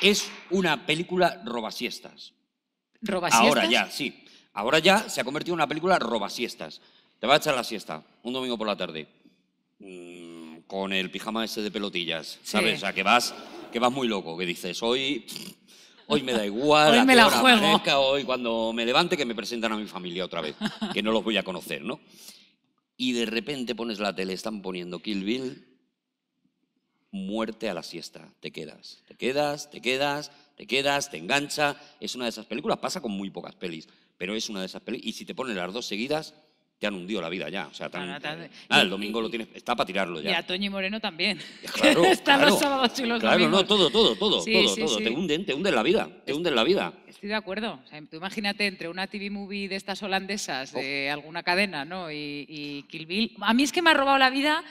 Es una película robasiestas. ¿Robasiestas? Ahora ya, sí. Ahora ya se ha convertido en una película robasiestas. Te vas a echar la siesta un domingo por la tarde. Mm, con el pijama ese de pelotillas, ¿sabes? O sea, que vas, que vas muy loco, que dices, hoy hoy me da igual, hoy me la juego. hoy cuando me levante que me presentan a mi familia otra vez, que no los voy a conocer, ¿no? Y de repente pones la tele, están poniendo Kill Bill, muerte a la siesta, te quedas, te quedas, te quedas, te quedas, te engancha, es una de esas películas, pasa con muy pocas pelis, pero es una de esas pelis, y si te ponen las dos seguidas, te han hundido la vida ya. O el domingo lo tienes, está para tirarlo ya. Y a Toño y Moreno también. Claro, Están los sábados y los domingos. Claro, no, todo, todo, todo, todo, Te hunden, te hunden la vida, te hunden la vida. Estoy de acuerdo. tú imagínate entre una TV movie de estas holandesas, de oh. alguna cadena, ¿no? Y, Kill Bill. A mí es que me ha robado la vida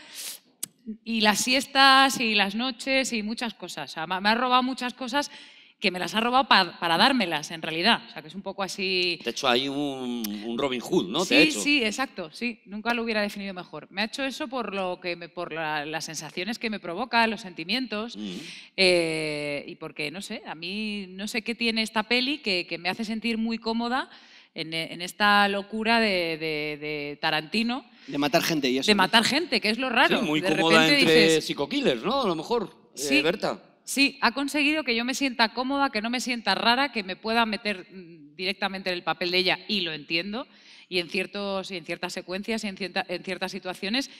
y las siestas y las noches y muchas cosas. me ha robado muchas cosas que me las ha robado para dármelas, en realidad. O sea, que es un poco así... De hecho, hay un, Robin Hood, ¿no? Sí, sí, exacto, sí. Nunca lo hubiera definido mejor. Me ha hecho eso por, lo que me, por las sensaciones que me provoca, los sentimientos, eh, y porque, no sé, a mí no sé qué tiene esta peli que, me hace sentir muy cómoda en, esta locura de, Tarantino. De matar gente y eso. De matar gente, que es lo raro. muy de cómoda entre psico -killers, ¿no? A lo mejor, sí, eh, Berta. Sí, ha conseguido que yo me sienta cómoda, que no me sienta rara, que me pueda meter mm, directamente en el papel de ella y lo entiendo. Y en, ciertos, en ciertas secuencias y en, cierta, en, ciertas situaciones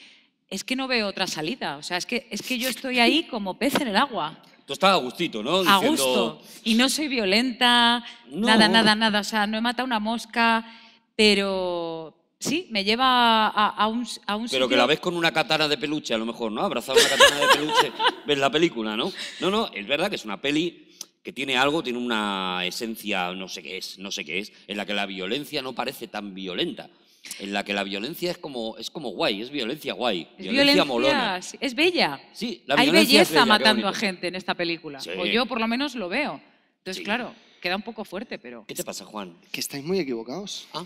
es que no veo otra salida. O sea, es que, es que yo estoy ahí como pez en el agua. Tú estás a gustito, ¿no? A gusto. Y no soy violenta, nada, nada, nada. O sea, no he matado una mosca, pero, Sí, me lleva a, un, Pero que la ves con una katana de peluche, a lo mejor, ¿no? Abrazada una katana de peluche, ves la película, ¿no? No, no, es verdad que es una peli que tiene algo, tiene una esencia, no sé qué es, no sé qué es, en la que la violencia no parece tan violenta. En la que la violencia es como, es como guay, es violencia guay, es violencia, molona. Es bella. Sí, la Hay belleza es bella, matando a gente en esta película. O yo por lo menos lo veo. Entonces, claro, queda un poco fuerte, pero... ¿Qué te pasa, Juan? Que estáis muy equivocados. Ah.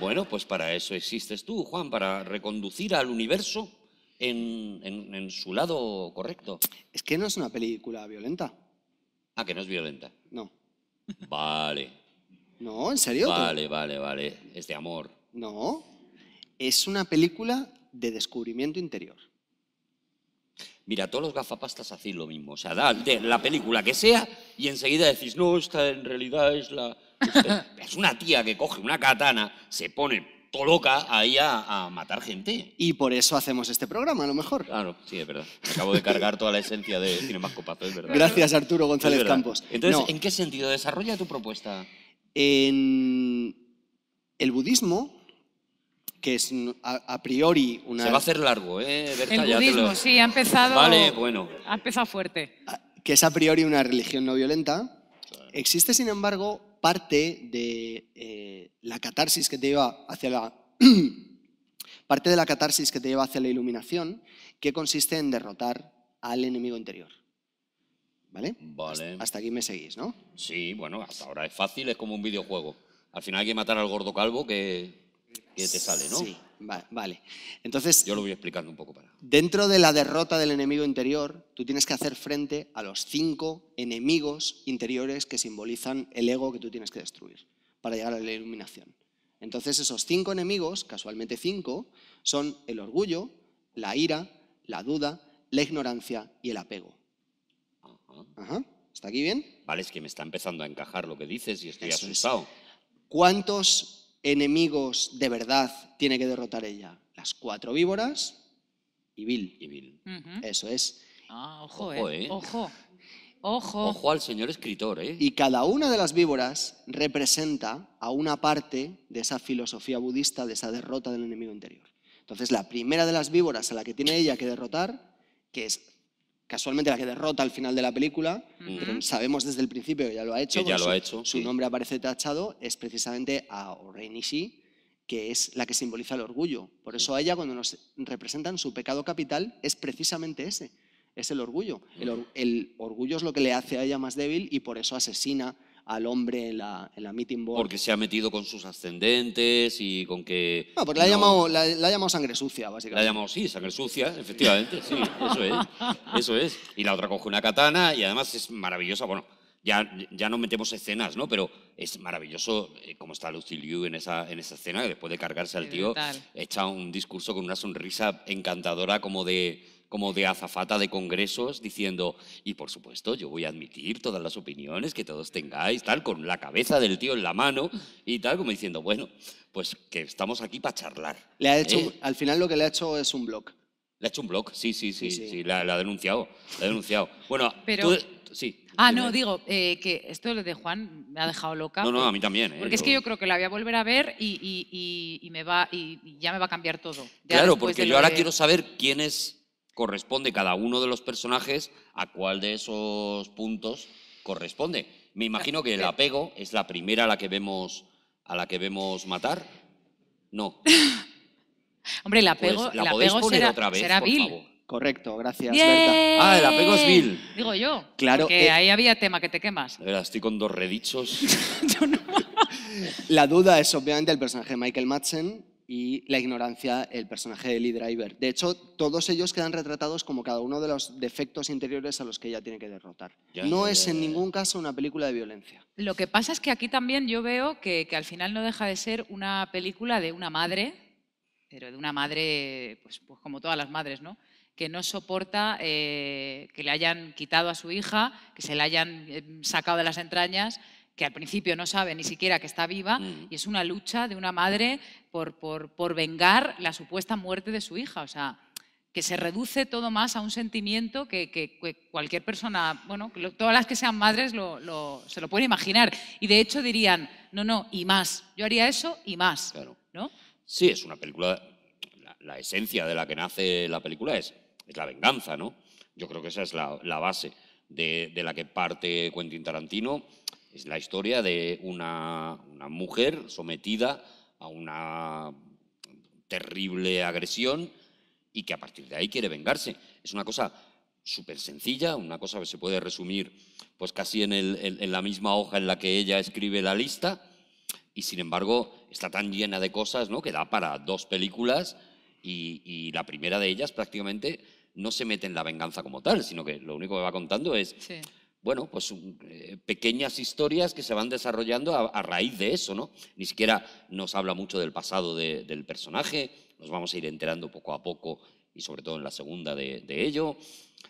Bueno, pues para eso existes tú, Juan, para reconducir al universo en, su lado correcto. Es que no es una película violenta. Ah, que no es violenta. No. Vale. No, ¿en serio? Vale, vale, vale. Es de amor. No. Es una película de descubrimiento interior. Mira, todos los gafapastas hacen lo mismo. O sea, da la película que sea y enseguida decís, no, esta en realidad es la, Es una tía que coge una katana, se pone todo loca ahí a, matar gente. Y por eso hacemos este programa, a lo mejor. Claro, sí, es verdad. acabo de cargar toda la esencia de Cinemascopazo, es verdad. Gracias, Arturo González Campos. Entonces, ¿en qué sentido desarrolla tu propuesta? En el budismo que es a, priori una... Se va a hacer largo, ¿eh? el budismo, sí, ha empezado... Vale, bueno. Ha empezado fuerte. Ah, que es a priori una religión no violenta. Existe, sin embargo, parte de eh, la catarsis que te lleva hacia la parte de la catarsis que te lleva hacia la iluminación, que consiste en derrotar al enemigo interior. ¿Vale? Vale. hasta aquí me seguís, ¿no? Sí, bueno, hasta ahora es fácil, es como un videojuego. Al final hay que matar al gordo calvo que que te sale, ¿no? Sí, vale. Entonces. Yo lo voy explicando un poco para. Dentro de la derrota del enemigo interior, tú tienes que hacer frente a los cinco enemigos interiores que simbolizan el ego que tú tienes que destruir para llegar a la iluminación. Entonces, esos cinco enemigos, casualmente cinco, son el orgullo, la ira, la duda, la ignorancia y el apego. Ajá. ¿Está aquí bien? Vale, es que me está empezando a encajar lo que dices y estoy asustado. ¿Cuántos enemigos de verdad tiene que derrotar ella? Las cuatro víboras y Bill. Y Eso es. Ah, ojo, eh. Eh. ojo, ojo. Ojo al señor escritor, ¿eh? Y cada una de las víboras representa a una parte de esa filosofía budista, de esa derrota del enemigo interior. Entonces, la primera de las víboras a la que tiene ella que derrotar, que es casualmente la que derrota al final de la película, sabemos desde el principio que ya lo ha hecho. ya lo su, hecho. Su nombre aparece tachado, es precisamente a Orenishi, que es la que simboliza el orgullo. Por eso a ella cuando nos representan su pecado capital es precisamente ese, es el orgullo. el, el orgullo es lo que le hace a ella más débil y por eso asesina al hombre en la, en la meeting board. Porque se ha metido con sus ascendentes y con que... No, porque la, ha, llamado, sangre sucia, básicamente. La ha llamado, sí, sangre sucia, efectivamente, sí, eso es, eso es. Y la otra coge una katana y además es maravillosa, bueno, ya, ya no metemos escenas, ¿no? Pero es maravilloso eh, cómo está Lucy Liu en esa, en esa escena, que después de cargarse al tío, echa un discurso con una sonrisa encantadora como de como de azafata de congresos, diciendo, y por supuesto, yo voy a admitir todas las opiniones que todos tengáis, tal, con la cabeza del tío en la mano y tal, como diciendo, bueno, pues que estamos aquí para charlar. Le ha hecho, ¿eh?". Al final lo que le ha hecho es un blog. Le ha hecho un blog, sí, sí, sí, sí, la, ha denunciado, ha denunciado. Bueno, Pero... sí. Ah, no, digo, eh, que esto de Juan me ha dejado loca. No, no, a mí también. ¿eh? Porque es que yo creo que la voy a volver a ver y, me va, y, ya me va a cambiar todo. claro, porque yo ahora quiero saber quién es corresponde cada uno de los personajes a cuál de esos puntos corresponde. Me imagino que el eh. apego es la primera a la que vemos, a la que vemos matar. No. Hombre, el apego, ¿la el será, otra vez, Bill. Correcto, gracias, Ah, el apego es Bill. Digo yo. Claro. Que eh. ahí había tema que te quemas. estoy con dos redichos. yo no. La duda es obviamente el personaje de Michael Madsen y la ignorancia, el personaje de Lee Driver. De hecho, todos ellos quedan retratados como cada uno de los defectos interiores a los que ella tiene que derrotar. no es en ningún caso una película de violencia. Lo que pasa es que aquí también yo veo que, al final no deja de ser una película de una madre, pero de una madre, pues, pues como todas las madres, ¿no? que no soporta eh, que le hayan quitado a su hija, que se la hayan eh, sacado de las entrañas, que al principio no sabe ni siquiera que está viva, mm. y es una lucha de una madre por, por, por vengar la supuesta muerte de su hija. O sea, que se reduce todo más a un sentimiento que, cualquier persona, bueno, todas las que sean madres lo, se lo pueden imaginar. Y de hecho dirían, no, no, y más. Yo haría eso y más. Claro. ¿no? Sí, es una película, la, esencia de la que nace la película es, es la venganza, ¿no? Yo creo que esa es la, base de, de, la que parte Quentin Tarantino es la historia de una, mujer sometida a una terrible agresión y que a partir de ahí quiere vengarse. Es una cosa súper sencilla, una cosa que se puede resumir pues casi en, la misma hoja en la que ella escribe la lista y sin embargo está tan llena de cosas ¿no? que da para dos películas y, la primera de ellas prácticamente no se mete en la venganza como tal, sino que lo único que va contando es bueno, pues eh, pequeñas historias que se van desarrollando a, raíz de eso, ¿no? Ni siquiera nos habla mucho del pasado del personaje, nos vamos a ir enterando poco a poco y sobre todo en la segunda de, ello,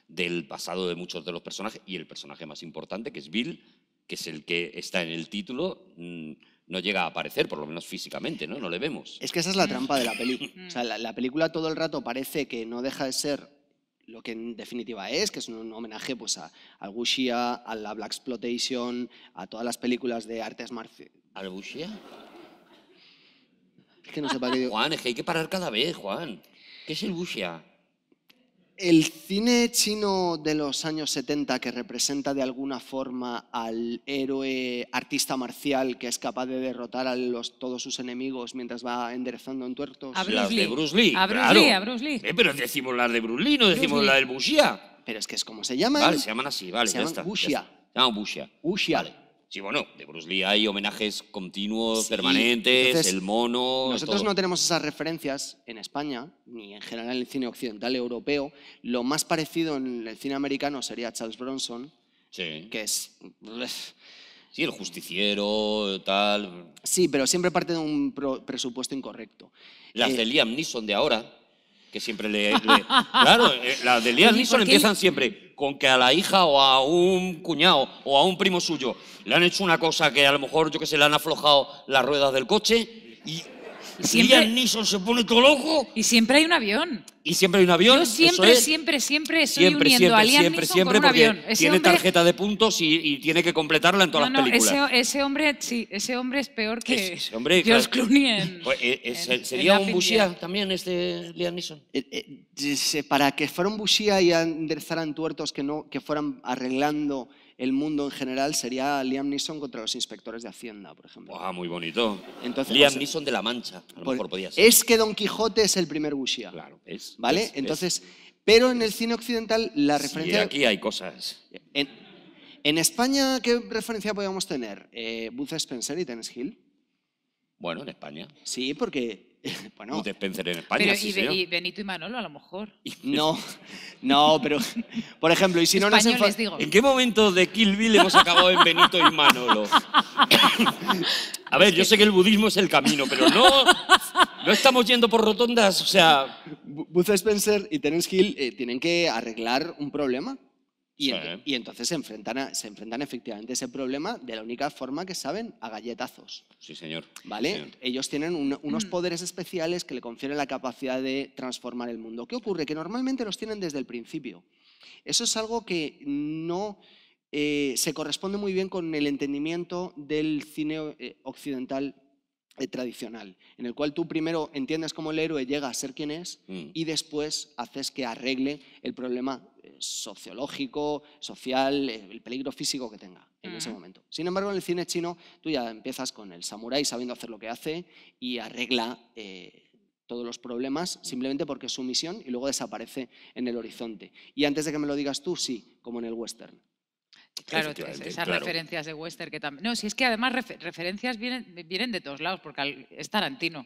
del pasado de muchos de los personajes y el personaje más importante que es Bill, que es el que está en el título. Mm, no llega a aparecer, por lo menos físicamente, ¿no? No le vemos. Es que esa es la mm. trampa de la película. O sea, la película todo el rato parece que no deja de ser lo que en definitiva es, que es un homenaje pues, a, al Wuxia, a la Black Exploitation, a todas las películas de artes marciales. ¿Al Wuxia? que no Juan, es que hay que parar cada vez, Juan. ¿Qué es el Wuxia? el cine chino de los años 70 que representa de alguna forma al héroe artista marcial que es capaz de derrotar a todos sus enemigos mientras va enderezando en tuertos. A Bruce Lee. de Bruce Lee. A Bruce Lee, a Bruce Lee. Eh, pero decimos las de Bruce Lee, no decimos la del Bushia. Pero es que es como se llama. Vale, se llaman así, vale. Se ya llaman está, Bushia. Se llaman Bushia. Bushia. Sí, bueno, de Bruce Lee hay homenajes continuos, permanentes, el mono. Nosotros no tenemos esas referencias en España, ni en general en el cine occidental europeo. Lo más parecido en el cine americano sería Charles Bronson, que es. Sí, el justiciero, tal. Sí, pero siempre parte de un presupuesto incorrecto. Las eh, de Liam Neeson de ahora, que siempre le. le... claro, eh, las de Liam Neeson empiezan siempre con que a la hija o a un cuñado o a un primo suyo le han hecho una cosa que a lo mejor, yo que sé, le han aflojado las ruedas del coche y y siempre... Neeson se pone todo loco. Y siempre hay un avión. Y siempre hay un avión. Yo siempre, siempre, siempre siempre, uniendo siempre, siempre, con un avión. tiene tarjeta de puntos y, tiene que completarla en todas las películas. Ese, hombre, ese hombre es peor que ese hombre, George Clooney pues, eh, eh, ¿Sería un Bushia también este Liam Neeson? Eh, para que fuera un Bushia y enderezaran tuertos que, no, que fueran arreglando el mundo en general sería Liam Neeson contra los inspectores de Hacienda, por ejemplo. Ah, muy bonito. Liam Neeson de La Mancha, a lo mejor podía ser. Es que Don Quijote es el primer Bushia. Claro, es. ¿Vale? Entonces, pero en el cine occidental la referencia... Sí, aquí hay cosas. En, España, ¿qué referencia podríamos tener? Eh, Spencer y Tennis Hill. Bueno, en España. Sí, porque bueno, Spencer en España. y, Benito y Manolo a lo mejor. No, no, pero por ejemplo, y si no ¿En qué momento de Kill Bill hemos acabado en Benito y Manolo? A ver, yo sé que el budismo es el camino, pero no, no estamos yendo por rotondas, o sea... Bud Spencer y Terence Hill eh, tienen que arreglar un problema y, entonces se enfrentan, se enfrentan efectivamente a ese problema de la única forma que saben, a galletazos. Sí, señor. ¿Vale? Ellos tienen unos mm. poderes especiales que le confieren la capacidad de transformar el mundo. ¿Qué ocurre? Que normalmente los tienen desde el principio. Eso es algo que no eh, se corresponde muy bien con el entendimiento del cine eh, occidental eh, tradicional, en el cual tú primero entiendes cómo el héroe llega a ser quien es mm. y después haces que arregle el problema eh, sociológico, social, eh, el peligro físico que tenga en ese mm. momento. Sin embargo, en el cine chino tú ya empiezas con el samurái sabiendo hacer lo que hace y arregla eh, todos los problemas simplemente porque es su misión y luego desaparece en el horizonte. Y antes de que me lo digas tú, sí, como en el western. Claro, esas referencias de western que también... No, si es que además referencias vienen, vienen de todos lados porque es Tarantino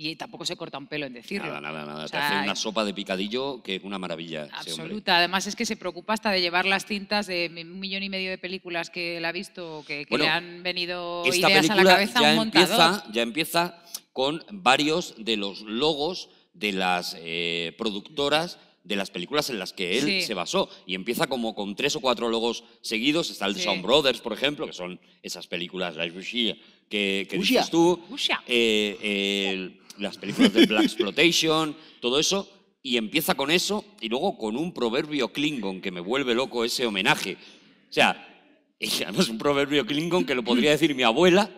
y tampoco se corta un pelo en decirlo. Nada, nada, nada. O una sopa de picadillo que es una maravilla. Absoluta. Además es que se preocupa hasta de llevar las cintas de un millón y medio de películas que él ha visto, que, que le han venido ideas a la cabeza ya un Empieza, ya empieza con varios de los logos de las eh, productoras de las películas en las que él se basó. Y empieza como con tres o cuatro logos seguidos. Está el sí. Sound Brothers, por ejemplo, que son esas películas, la Yushia, que, que tú las películas de Black Exploitation, todo eso, y empieza con eso y luego con un proverbio Klingon que me vuelve loco ese homenaje. O sea, es un proverbio Klingon que lo podría decir mi abuela,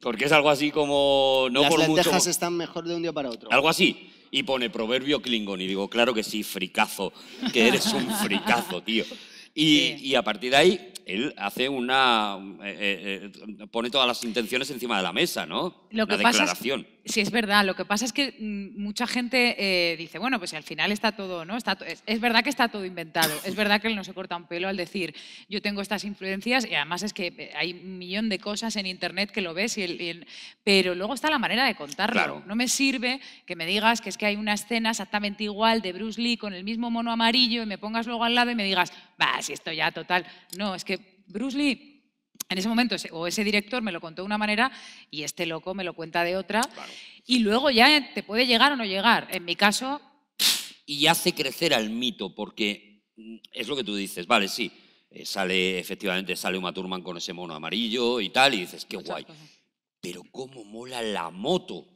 porque es algo así como... No Las por lentejas están mejor de un día para otro. Algo así. Y pone proverbio Klingon y digo, claro que sí, fricazo, que eres un fricazo, tío. Y, y a partir de ahí él hace una. Eh, eh, eh, pone todas las intenciones encima de la mesa, ¿no? Lo declaración. sí, es verdad. Lo que pasa es que mm, mucha gente dice, bueno, pues al final está todo, ¿no? Está, es, verdad que está todo inventado. Es verdad que él no se corta un pelo al decir, yo tengo estas influencias, y además es que hay un millón de cosas en internet que lo ves, y, pero luego está la manera de contarlo. No me sirve que me digas que es que hay una escena exactamente igual de Bruce Lee con el mismo mono amarillo y me pongas luego al lado y me digas, va, si esto ya total. No, es que Bruce Lee en ese momento, o ese director me lo contó de una manera y este loco me lo cuenta de otra. Y luego ya te puede llegar o no llegar. En mi caso. Y hace crecer al mito, porque mm, es lo que tú dices, vale, sí. Eh, sale, efectivamente, sale Uma Thurman con ese mono amarillo y tal, y dices, qué guay. Pero cómo mola la moto.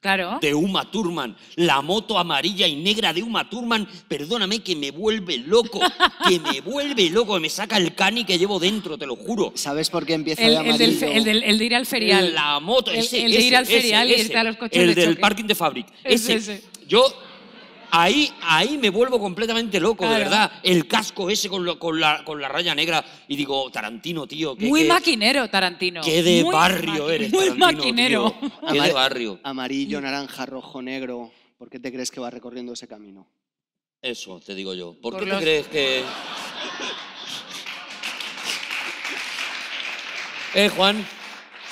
Claro. De Uma Thurman, la moto amarilla y negra de Uma Thurman, perdóname que me vuelve loco, que me vuelve loco, me saca el cani que llevo dentro, te lo juro. ¿Sabes por qué empieza el, de El, de ir al ferial. La moto, el, de ir al ferial y irte a los coches El del parking de Fabric. ese. Yo ahí, me vuelvo completamente loco, de verdad. El casco ese con, con, la, con, la, raya negra. Y digo, oh, Tarantino, tío. muy maquinero, Tarantino. Qué de barrio eres, Muy maquinero. de barrio. Amarillo, naranja, rojo, negro. ¿Por qué te crees que va recorriendo ese camino? Eso, te digo yo. ¿Por, qué te crees que...? ¿Eh, Juan?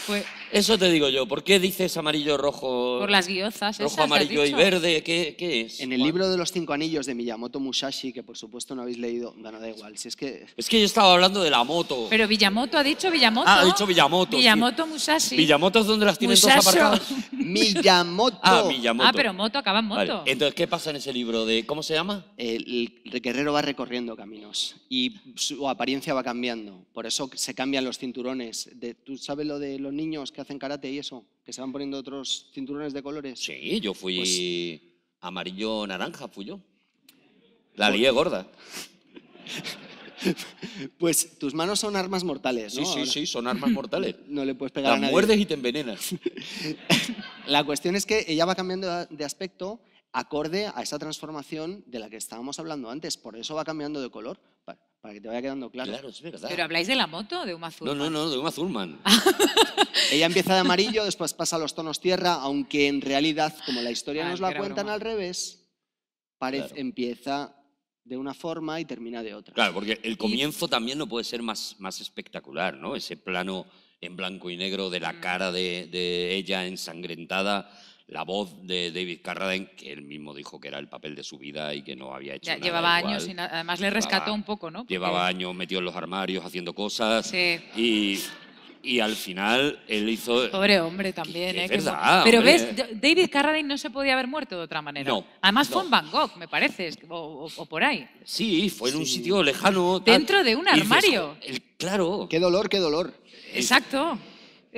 Fue... Eso te digo yo. ¿Por qué dices amarillo, rojo? Por las guiozas. Rojo, amarillo y verde. ¿Qué, es? En el libro de los cinco anillos de Miyamoto Musashi, que por supuesto no habéis leído, no, no da igual. Si es que. Es que yo estaba hablando de la moto. Pero Villamoto ha dicho Villamoto. Ah, ha dicho Villamoto. Villamoto Musashi. Villamoto es donde las tienen todas aparcadas. Ah, Miyamoto. Ah, pero moto acaba en moto. Entonces, ¿qué pasa en ese libro de cómo se llama? El, guerrero va recorriendo caminos y su apariencia va cambiando. Por eso se cambian los cinturones. De, ¿Tú sabes lo de los niños que hacen karate y eso, que se van poniendo otros cinturones de colores. Sí, yo fui pues amarillo-naranja, fui yo. La pues lié gorda. Pues tus manos son armas mortales, ¿no? Sí, sí, sí, son armas mortales. No le puedes pegar a nadie. muerdes y te envenenas. La cuestión es que ella va cambiando de aspecto acorde a esa transformación de la que estábamos hablando antes. Por eso va cambiando de color para que te vaya quedando claro. Claro, es verdad. ¿Pero habláis de la moto de Uma Thurman? No, no, no, de Uma Thurman. Ella empieza de amarillo, después pasa a los tonos tierra, aunque en realidad, como la historia ah, nos la cuentan al revés, empieza de una forma y termina de otra. Claro, porque el comienzo también no puede ser más, más espectacular, ¿no? Ese plano en blanco y negro de la mm. cara de, de ella ensangrentada la voz de David Carradine, que él mismo dijo que era el papel de su vida y que no había hecho nada Llevaba años, y además le rescató un poco, ¿no? Llevaba años metido en los armarios haciendo cosas. Sí. Y, al final él hizo. Pobre hombre también, ¿eh? Pero ves, David Carradine no se podía haber muerto de otra manera. No, Además fue en Bangkok, me parece, o, por ahí. Sí, fue en un sitio lejano. Dentro de un armario. claro. Qué dolor, qué dolor. Exacto.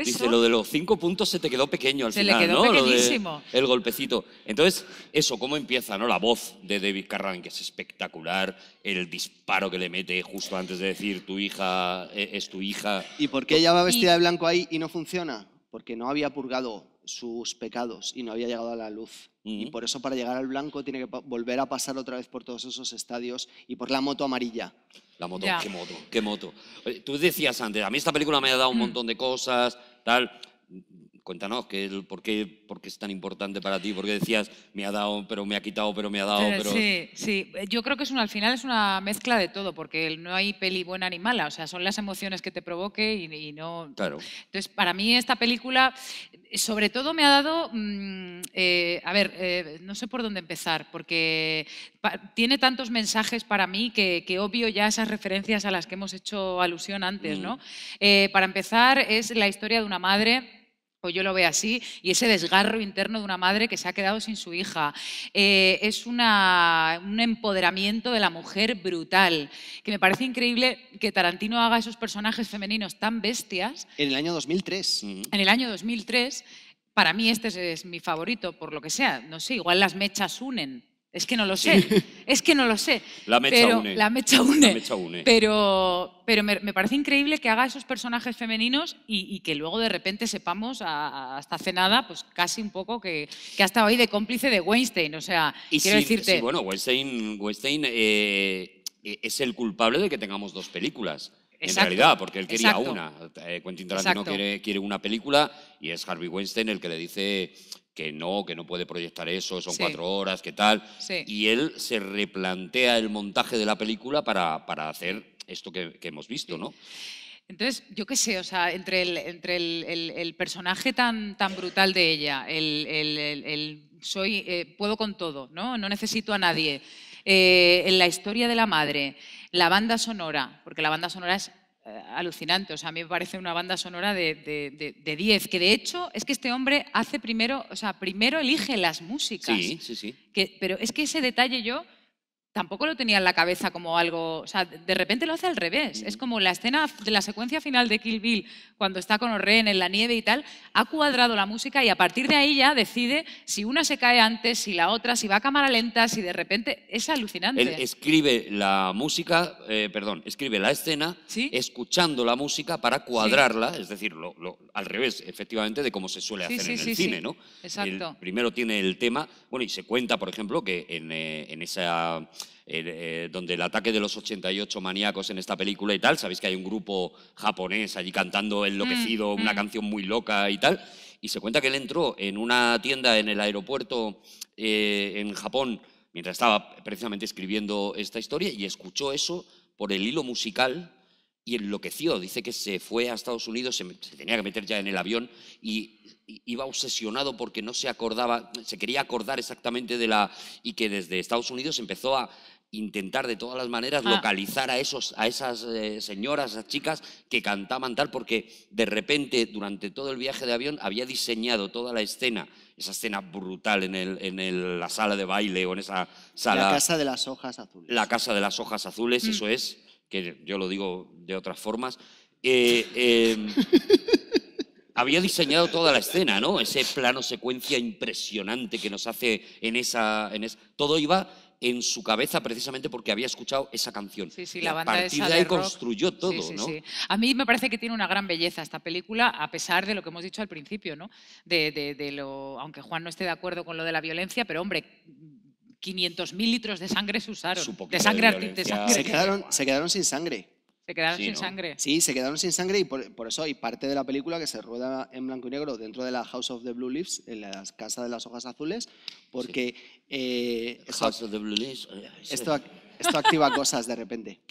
Dice, lo de los cinco puntos se te quedó pequeño al se final, le quedó Pequeñísimo. el golpecito. Entonces, eso, ¿cómo empieza, no? La voz de David Carran, que es espectacular, el disparo que le mete justo antes de decir, tu hija eh, es, tu hija. ¿Y por qué ella va vestida de blanco ahí y no funciona? Porque no había purgado sus pecados y no había llegado a la luz. Y por eso para llegar al blanco tiene que volver a pasar otra vez por todos esos estadios y por la moto amarilla. La moto, qué moto, qué moto. Tú decías antes, a mí esta película me ha dado un mm. montón de cosas, tal cuéntanos, por, qué, es tan importante para ti? Porque decías, me ha dado, pero me ha quitado, pero me ha dado? Sí, sí, yo creo que al final es una mezcla de todo, porque no hay peli buena ni mala, o sea, son las emociones que te provoque y, no... Claro. Entonces, para mí esta película, sobre todo me ha dado, mm, eh, a ver, eh, no sé por dónde empezar, porque tiene tantos mensajes para mí que, obvio ya esas referencias a las que hemos hecho alusión antes, mm. ¿no? Eh, para empezar, es la historia de una madre yo lo veo así, y ese desgarro interno de una madre que se ha quedado sin su hija. Eh, es un empoderamiento de la mujer brutal, que me parece increíble que Tarantino haga esos personajes femeninos tan bestias. En el año 2003. En el año 2003, para mí este es mi favorito, por lo que sea, no sé, igual las mechas unen. Es que no lo sé, es que no lo sé. La mecha une. La mecha une. Pero, me, parece increíble que haga esos personajes femeninos y, que luego de repente sepamos hasta hace nada, pues casi un poco que, ha estado ahí de cómplice de Weinstein. O sea, y quiero decirte. bueno, Weinstein, eh, eh, es el culpable de que tengamos dos películas. en realidad, porque él quería una. Eh, Quentin Tarantino quiere, una película y es Harvey Weinstein el que le dice que no, que no puede proyectar eso, son cuatro horas, qué tal. Y él se replantea el montaje de la película para, hacer esto que, hemos visto, ¿no? Entonces, yo qué sé, o sea, entre el, entre el, personaje tan, tan brutal de ella, el, soy, eh, puedo con todo, ¿no? No necesito a nadie. Eh, en la historia de la madre, la banda sonora, porque la banda sonora es eh, alucinante. O sea, a mí me parece una banda sonora de 10, que de hecho es que este hombre hace primero, o sea, primero elige las músicas. Sí, sí, sí. pero es que ese detalle yo tampoco lo tenía en la cabeza como algo, o sea, de repente lo hace al revés. Es mm. como la escena de la secuencia final de Kill Bill, cuando está con O'Reilly en la nieve y tal, ha cuadrado la música y a partir de ahí ya decide si una se cae antes, si la otra, si va a cámara lenta, si de repente es alucinante. Él escribe la música, eh, perdón, escribe la escena escuchando la música para cuadrarla, es decir, al revés, efectivamente, de cómo se suele hacer en el cine, ¿no? Exacto. primero tiene el tema, bueno, y se cuenta, por ejemplo, que en eh, esa eh, eh, donde el ataque de los 88 maníacos en esta película y tal, sabéis que hay un grupo japonés allí cantando enloquecido, mm, una mm. canción muy loca y tal, y se cuenta que él entró en una tienda en el aeropuerto eh, en Japón mientras estaba precisamente escribiendo esta historia y escuchó eso por el hilo musical y enloqueció. Dice que se fue a Estados Unidos, se, tenía que meter ya en el avión y, iba obsesionado porque no se acordaba, se quería acordar exactamente de la... y que desde Estados Unidos empezó a intentar de todas las maneras ah. localizar a, esos, a esas eh, señoras, a esas chicas que cantaban tal, porque de repente durante todo el viaje de avión había diseñado toda la escena, esa escena brutal en, el, en la sala de baile o en esa sala... La Casa de las Hojas Azules. La Casa de las Hojas Azules, mm. eso es, que yo lo digo de otras formas. Eh, eh, había diseñado toda la escena, ¿no? Ese plano secuencia impresionante que nos hace en esa... En todo iba en su cabeza precisamente porque había escuchado esa canción. Sí, sí, la banda a partir de, ahí construyó todo, sí, A mí me parece que tiene una gran belleza esta película, a pesar de lo que hemos dicho al principio, ¿no? De, lo, aunque Juan no esté de acuerdo con lo de la violencia, pero hombre, 500.000 litros de sangre se usaron. De sangre, se quedaron sin sangre. Se quedaron sin sangre. Sí, se quedaron sin sangre y por, eso hay parte de la película que se rueda en blanco y negro dentro de la House of the Blue Leaves, en la Casa de las Hojas Azules, porque... Eh, House of the Blue Leaves. Eh, esto, activa cosas de repente.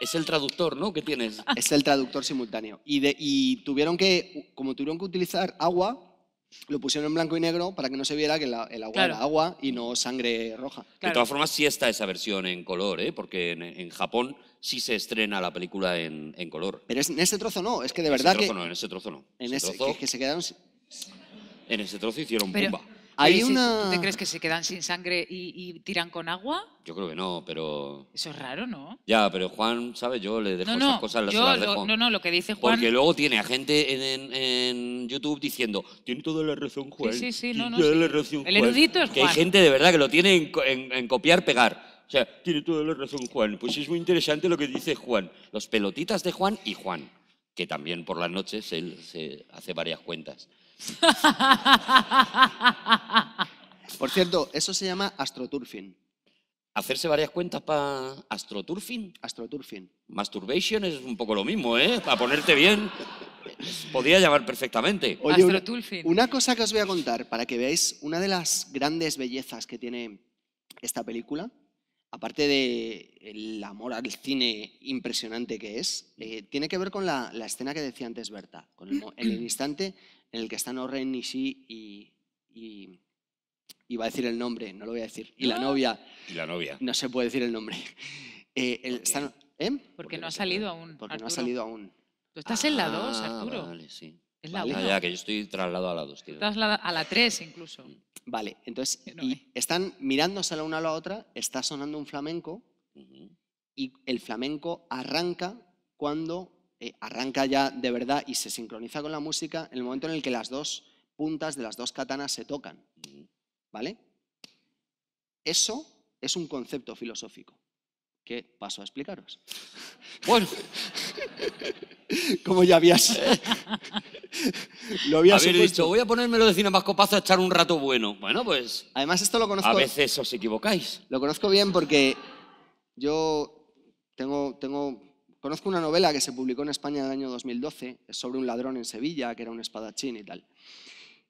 Es el traductor, ¿no? ¿Qué tienes? Es el traductor simultáneo. Y, tuvieron que, como tuvieron que utilizar agua, lo pusieron en blanco y negro para que no se viera que el agua era agua y no sangre roja. De todas formas, sí está esa versión en color, ¿eh? porque en, en Japón si se estrena la película en, en color. Pero en ese trozo no, es que de verdad. En ese trozo que, no, en ese trozo no. En ese, trozo, que, se quedaron. En ese trozo hicieron bomba. pumba. ¿tú te crees que se quedan sin sangre y, tiran con agua? Yo creo que no, pero... Eso es raro, ¿no? Ya, pero Juan, ¿sabes? Yo le dejo esas cosas, yo, las dejo. No, no, lo que dice Juan... Porque luego tiene a gente en, en, YouTube diciendo tiene toda la razón Juan. Sí, sí, sí. No, no, La razón, El erudito es Juan. Que hay gente de verdad que lo tiene en, en copiar-pegar. O sea, tiene toda la razón Juan. Pues es muy interesante lo que dice Juan. Los pelotitas de Juan y Juan, que también por las noches él se hace varias cuentas. Por cierto, eso se llama astroturfing. ¿Hacerse varias cuentas para astroturfing? Astroturfing. Masturbation es un poco lo mismo, ¿eh? Para ponerte bien. Podía llamar perfectamente. Oye, una, cosa que os voy a contar para que veáis una de las grandes bellezas que tiene esta película aparte del de amor al cine impresionante que es, eh, tiene que ver con la, escena que decía antes Berta, con el, instante en el que están Oren y y, y, va a decir el nombre, no lo voy a decir, y la novia. Y la novia. No se puede decir el nombre. Eh, eh, Porque, no ha salido aún. Porque no ha salido aún. Tú estás en la 2, ah, Arturo. Vale, sí la ah, Ya, que yo estoy trasladado a la 2, a la 3 incluso. Vale, entonces están mirándose la una a la otra, está sonando un flamenco y el flamenco arranca cuando eh, arranca ya de verdad y se sincroniza con la música en el momento en el que las dos puntas de las dos katanas se tocan. ¿Vale? Eso es un concepto filosófico. ¿Qué paso a explicaros. Bueno, como ya habías... lo habías Habéis dicho, voy a ponérmelo de copazo a echar un rato bueno. Bueno, pues... Además, esto lo conozco... A veces os equivocáis. Lo conozco bien porque yo tengo, tengo, conozco una novela que se publicó en España en el año 2012, es sobre un ladrón en Sevilla, que era un espadachín y tal.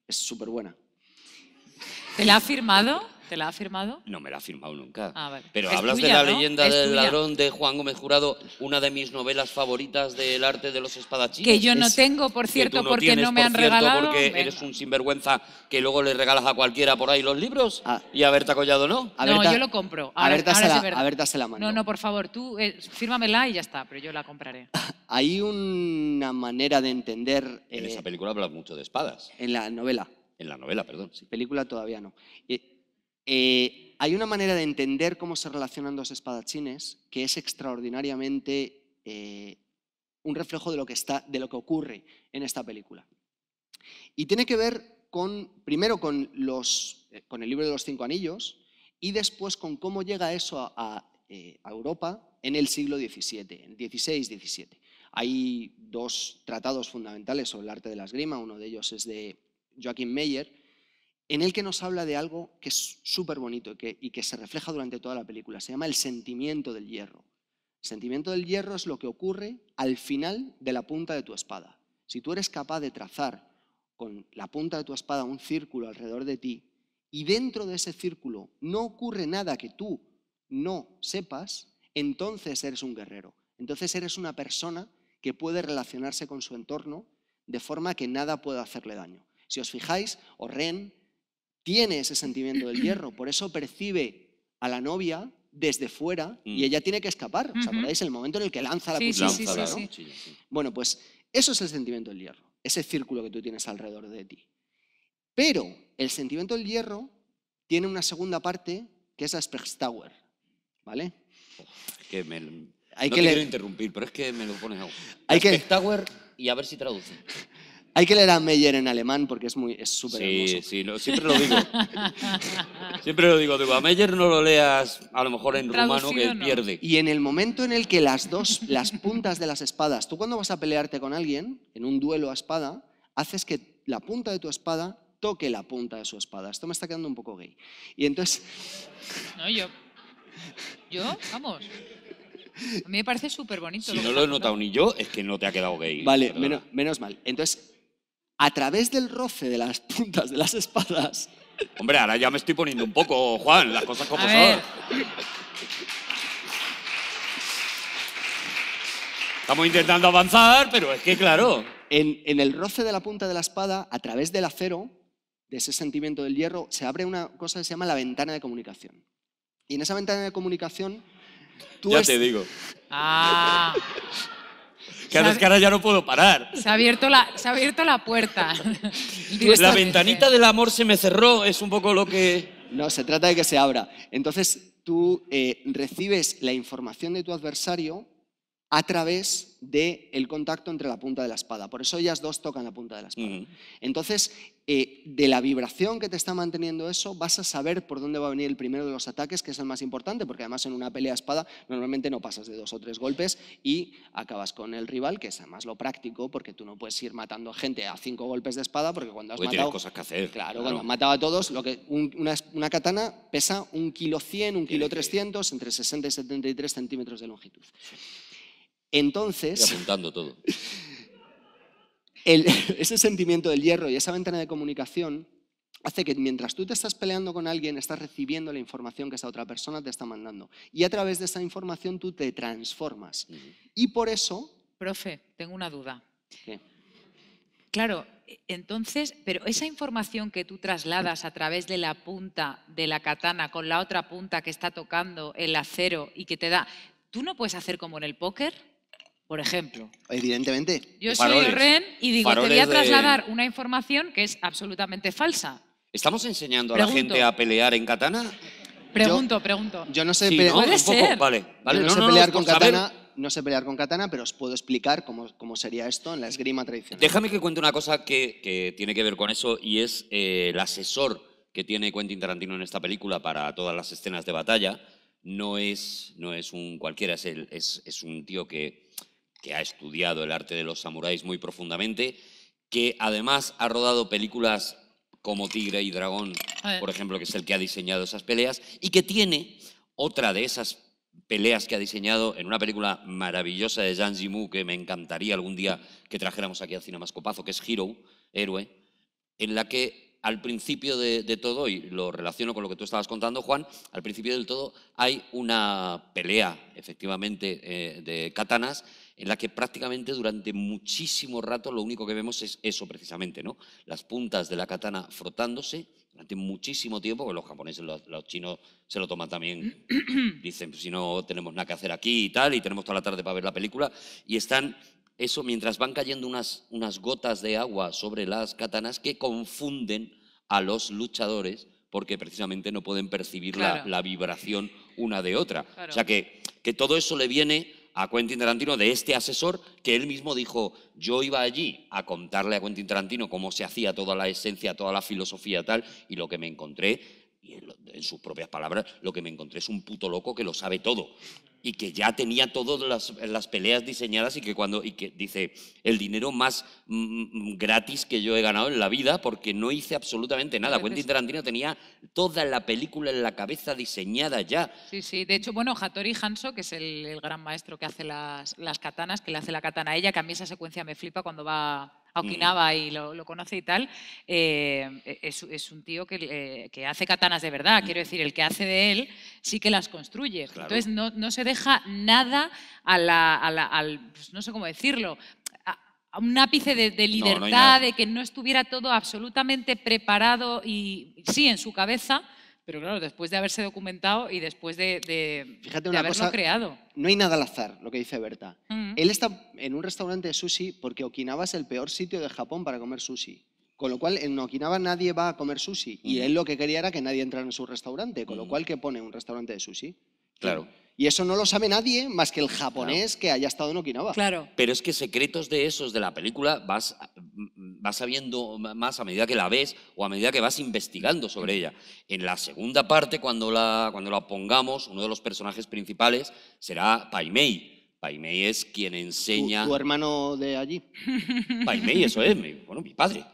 Es súper buena. ¿Te la ha firmado? ¿Te la ha firmado? No me la ha firmado nunca. Ah, vale. Pero hablas de la leyenda del ladrón de Juan Gómez Jurado, una de mis novelas favoritas del arte de los espadachines. Que yo no tengo, por cierto, porque no me han cierto, regalado. Porque eres un sinvergüenza que luego le regalas a cualquiera por ahí los libros ah. y a Berta Collado no. no, yo lo compro. A, Berta, la, mano. No, no, por favor, tú eh, fírmamela y ya está, pero yo la compraré. Hay una manera de entender. en esa eh, película hablas mucho de espadas. En la novela. En la novela, perdón. Sí. Película todavía no. Eh, eh, hay una manera de entender cómo se relacionan dos espadachines que es extraordinariamente eh, un reflejo de lo, que de lo que ocurre en esta película. Y tiene que ver con, primero con, eh, el libro de los cinco anillos y después con cómo llega eso a, Europa en el siglo XVII, en XVI-XVII. Hay dos tratados fundamentales sobre el arte de la esgrima, uno de ellos es de Joaquín Meyer, en el que nos habla de algo que es súper bonito y que, se refleja durante toda la película. Se llama el sentimiento del hierro. El sentimiento del hierro es lo que ocurre al final de la punta de tu espada. Si tú eres capaz de trazar con la punta de tu espada un círculo alrededor de ti y dentro de ese círculo no ocurre nada que tú no sepas, entonces eres un guerrero. Entonces eres una persona que puede relacionarse con su entorno de forma que nada pueda hacerle daño. Si os fijáis, Oren tiene ese sentimiento del hierro, por eso percibe a la novia desde fuera y mm. ella tiene que escapar. ¿Os acordáis? El momento en el que lanza la cuchilla. Bueno, pues eso es el sentimiento del hierro, ese círculo que tú tienes alrededor de ti. Pero el sentimiento del hierro tiene una segunda parte que es la Tower, ¿vale? que Hay no que quiero interrumpir, pero es que me lo pones Hay que... y a ver si traduce. Hay que leer a Meyer en alemán porque es muy es súper hermoso. sí, siempre lo digo. siempre lo digo, digo, a Meyer no lo leas a lo mejor en rumano que pierde. Y en el momento en el que las dos, las puntas de las espadas, tú cuando vas a pelearte con alguien, en un duelo a espada, haces que la punta de tu espada toque la punta de su espada. Esto me está quedando un poco gay. Y entonces, No, yo. Yo, vamos. A mí me parece súper bonito. Si no lo he notado ni yo, es que no te ha quedado gay. vale, menos, menos mal. Entonces, a través del roce de las puntas de las espadas. Hombre, ahora ya me estoy poniendo un poco, Juan, las cosas como son. Estamos intentando avanzar, pero es que claro. En, el roce de la punta de la espada, a través del acero, de ese sentimiento del hierro, se abre una cosa que se llama la ventana de comunicación. Y en esa ventana de comunicación, tú. Ya te digo. Ah que ahora ya no puedo parar. Se ha abierto la, se ha abierto la puerta. la ventanita del amor se me cerró, es un poco lo que... No, se trata de que se abra. Entonces tú eh, recibes la información de tu adversario a través del contacto entre la punta de la espada. Por eso ellas dos tocan la punta de la espada. Entonces, eh, de la vibración que te está manteniendo eso, vas a saber por dónde va a venir el primero de los ataques, que es el más importante, porque además en una pelea a espada normalmente no pasas de dos o tres golpes y acabas con el rival, que es además lo práctico, porque tú no puedes ir matando gente a cinco golpes de espada, porque cuando has matado... cosas que hacer. Claro, cuando has matado a todos, lo que, una, katana pesa un kilo 100, un kilo 300, entre 60 y 73 centímetros de longitud. Entonces... apuntando todo. ese sentimiento del hierro y esa ventana de comunicación hace que mientras tú te estás peleando con alguien, estás recibiendo la información que esa otra persona te está mandando. Y a través de esa información tú te transformas. Y por eso... Profe, tengo una duda. Claro, entonces, pero esa información que tú trasladas a través de la punta de la katana con la otra punta que está tocando el acero y que te da, ¿tú no puedes hacer como en el póker? por ejemplo. Evidentemente. Yo soy REN y digo, te voy trasladar una información que es absolutamente falsa. ¿Estamos enseñando a la gente a pelear en katana? Pregunto, pregunto. Yo no sé, pelear con katana, no sé pelear con katana, pero os puedo explicar cómo, sería esto en la esgrima tradicional. Déjame que cuente una cosa que, tiene que ver con eso y es eh, el asesor que tiene Quentin Tarantino en esta película para todas las escenas de batalla. No es, no es un cualquiera, es, es, es un tío que que ha estudiado el arte de los samuráis muy profundamente, que además ha rodado películas como Tigre y Dragón, por ejemplo, que es el que ha diseñado esas peleas, y que tiene otra de esas peleas que ha diseñado en una película maravillosa de Zhang Zimu que me encantaría algún día que trajéramos aquí al cine que es Hero, Héroe, en la que al principio de, todo, y lo relaciono con lo que tú estabas contando, Juan, al principio del todo hay una pelea, efectivamente, eh, de katanas en la que prácticamente durante muchísimo rato lo único que vemos es eso precisamente, ¿no? Las puntas de la katana frotándose durante muchísimo tiempo, porque los japoneses, los, chinos se lo toman también, dicen, pues si no tenemos nada que hacer aquí y tal, y tenemos toda la tarde para ver la película, y están, eso, mientras van cayendo unas, unas gotas de agua sobre las katanas que confunden a los luchadores porque precisamente no pueden percibir la, vibración una de otra. O sea que, que todo eso le viene a Quentin Tarantino de este asesor que él mismo dijo, yo iba allí a contarle a Quentin Tarantino cómo se hacía toda la esencia, toda la filosofía tal, y lo que me encontré y en, sus propias palabras, lo que me encontré es un puto loco que lo sabe todo y que ya tenía todas las, peleas diseñadas y que cuando y que dice el dinero más mm, mm, gratis que yo he ganado en la vida porque no hice absolutamente nada. Quentin Tarantino tenía toda la película en la cabeza diseñada ya. Sí, sí. De hecho, bueno, Hattori Hanso, que es el, gran maestro que hace las, las, katanas, que le hace la katana a ella, que a mí esa secuencia me flipa cuando va a mm. Okinawa y lo, conoce y tal, eh, e, es, un tío eh, que, hace katanas de verdad. Quiero decir, el que hace de él sí que las construye. Entonces no, se deja nada a la, al, pues no sé cómo decirlo, a un ápice de, libertad, de que no estuviera todo absolutamente preparado y sí en su cabeza, pero claro, después de haberse documentado y después de, Fíjate haberlo cosa, creado. No hay nada al azar, lo que dice Berta. Mm. Él está en un restaurante de sushi porque Okinawa es el peor sitio de Japón para comer sushi. Con lo cual, en Okinawa nadie va a comer sushi. Y mm. él lo que quería era que nadie entrara en su restaurante. Con lo mm. cual, ¿qué pone un restaurante de sushi? claro. Y eso no lo sabe nadie más que el japonés que haya estado en Okinawa. Claro. Pero es que secretos de esos de la película vas, mm, vas sabiendo más a medida que la ves o a medida que vas investigando sobre ella. En la segunda parte, cuando la, cuando la pongamos, uno de los personajes principales será Paimei. Paimei es quien enseña. ¿Tu, hermano de allí? Paimei, eso es. Mi, bueno, mi padre.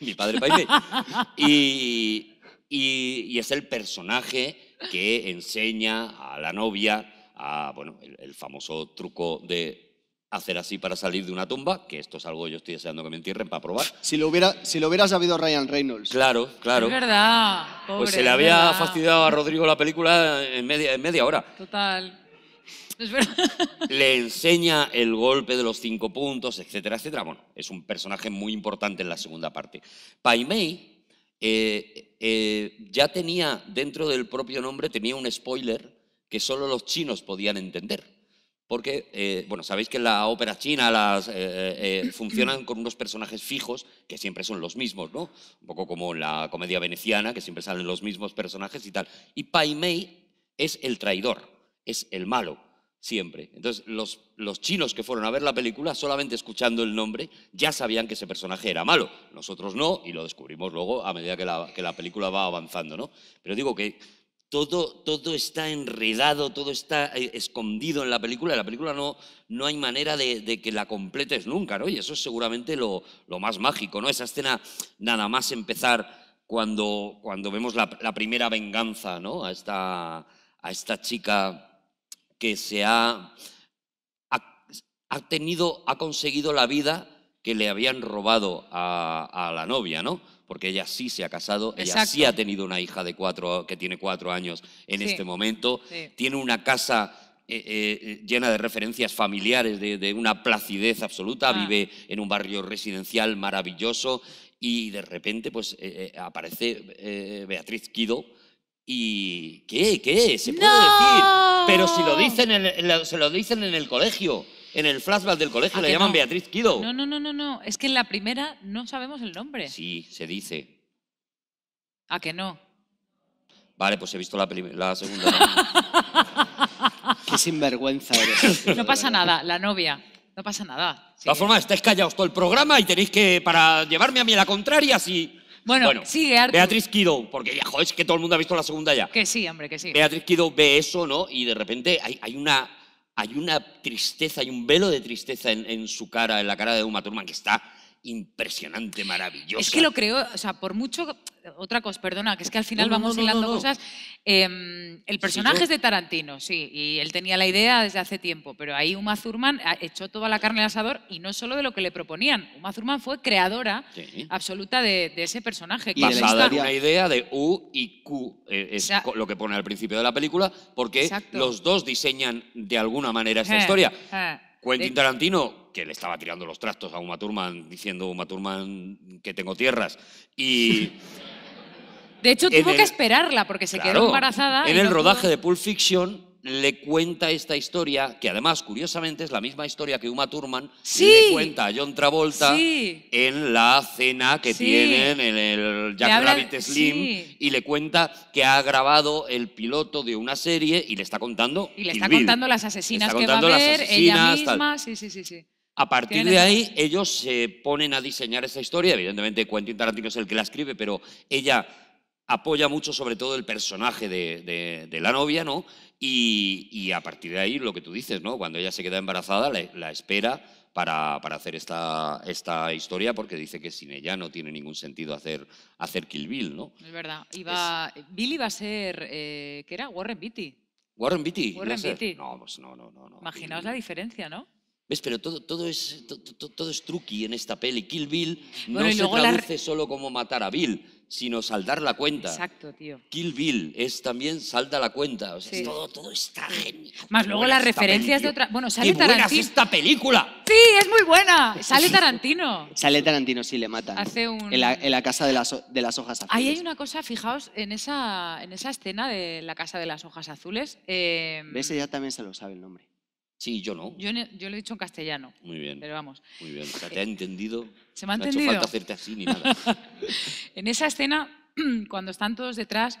Mi padre Paimei. Y, y, es el personaje que enseña a la novia a, bueno, el, famoso truco de hacer así para salir de una tumba, que esto es algo que yo estoy deseando que me entierren para probar. Si lo hubiera, si lo hubiera sabido Ryan Reynolds. Claro, claro. Es verdad. Pues pobre, pues se le había fastidiado a Rodrigo la película en media, en media hora. Total. Es verdad. Le enseña el golpe de los cinco puntos, etcétera, etcétera. Bueno, es un personaje muy importante en la segunda parte. Mei. Eh, eh, ya tenía dentro del propio nombre, tenía un spoiler que solo los chinos podían entender. Porque, eh, bueno, sabéis que en la ópera china las, funcionan con unos personajes fijos que siempre son los mismos, ¿no? Un poco como en la comedia veneciana, que siempre salen los mismos personajes y tal. Y Pai Mei es el traidor, es el malo siempre. Entonces, los, los, chinos que fueron a ver la película, solamente escuchando el nombre, ya sabían que ese personaje era malo. Nosotros no, y lo descubrimos luego a medida que la, película va avanzando, ¿no? Pero digo que todo, todo está enredado, todo está eh, escondido en la película. En la película no, no hay manera de, que la completes nunca, ¿no? Y eso es seguramente lo, lo más mágico, ¿no? Esa escena, nada más empezar cuando, cuando vemos la, primera venganza, ¿no? A esta, a esta chica que se ha, ha, tenido, ha conseguido la vida que le habían robado a, la novia, ¿no? Porque ella sí se ha casado, ella sí ha tenido una hija de cuatro, que tiene cuatro años en este momento, tiene una casa eh, eh, eh, llena de referencias familiares, de, una placidez absoluta, ah. vive en un barrio residencial maravilloso y de repente pues aparece Beatriz Quido ¿Y qué? ¿Qué? Se puede decir. Pero si lo dicen en se lo dicen en el colegio, en el flashback del colegio, le llaman Beatriz Quido. No, no, no, no, no. Es que en la primera no sabemos el nombre. Sí, se dice. ¿A que no? Vale, pues he visto la, la segunda. Qué sinvergüenza eres. No pasa nada, la novia. No pasa nada. La forma estáis callados todo el programa y tenéis que, para llevarme a mí a la contraria, si bueno, sigue Beatriz Kiddo, porque ya, joder, es que todo el mundo ha visto la segunda ya. Que sí, hombre, que sí. Beatriz Kiddo ve eso, ¿no? Y de repente hay, una hay una tristeza, hay un velo de tristeza en, en, su cara, en la cara de Uma Thurman, que está impresionante, maravilloso. Es que lo creo, o sea, por mucho, otra cosa, perdona, que es que al final vamos hilando cosas. Em, el personaje es de Tarantino, sí, y él tenía la idea desde hace tiempo, pero ahí Uma Thurman echó toda la carne al asador y no solo de lo que le proponían. Uma Thurman fue creadora absoluta de, ese personaje. Y basada en una idea de U y Q, eh, es lo que pone al principio de la película, porque los dos diseñan de alguna manera esta eh, historia. Eh. Quentin Tarantino, que le estaba tirando los trastos a Uma Thurman, diciendo Uma Thurman que tengo tierras. Y. De hecho, tuvo que esperarla porque se quedó embarazada. En el rodaje de Pulp Fiction le cuenta esta historia, que además, curiosamente, es la misma historia que Uma Thurman le cuenta a John Travolta en la cena que tienen en el Jack Rabbit Slim y le cuenta que ha grabado el piloto de una serie y le está contando. Y le está contando las asesinas que va a ver, ella misma. A partir de ahí, ellos se ponen a diseñar esa historia. Evidentemente, Quentin Tarantino es el que la escribe, pero ella apoya mucho sobre todo el personaje de, de la novia, ¿no? Y, a partir de ahí, lo que tú dices, ¿no? Cuando ella se queda embarazada, la, espera para, hacer esta, esta historia, porque dice que sin ella no tiene ningún sentido hacer, hacer Kill Bill, ¿no? Es verdad. Iba, Bill iba a ser, eh, ¿qué era? Warren Beatty. Warren Beatty. Warren pues No, no, no, no. Imaginaos la diferencia, ¿no? ¿Ves? Pero todo, es, todo, truqui en esta peli. Kill Bill no se traduce solo como matar a Bill, sino saldar la cuenta. Exacto, tío. Kill Bill es también salda la cuenta. todo, todo está genial. Más luego las referencias de otra. Bueno, sale Tarantino. Buena es esta película! Sí, es muy buena. Sale Tarantino. sale Tarantino, sí, le mata. Hace un. En la, casa de las, de las hojas azules. Ahí hay una cosa, fijaos, en esa, en esa escena de la casa de las hojas azules. Eh... ya también se lo sabe el nombre. Sí, yo no. Yo, lo he dicho en castellano. Muy bien. Pero vamos. Muy bien. O sea, ¿Te ha entendido? Se me ha entendido. No ha hecho falta hacerte así ni nada. en esa escena, cuando están todos detrás,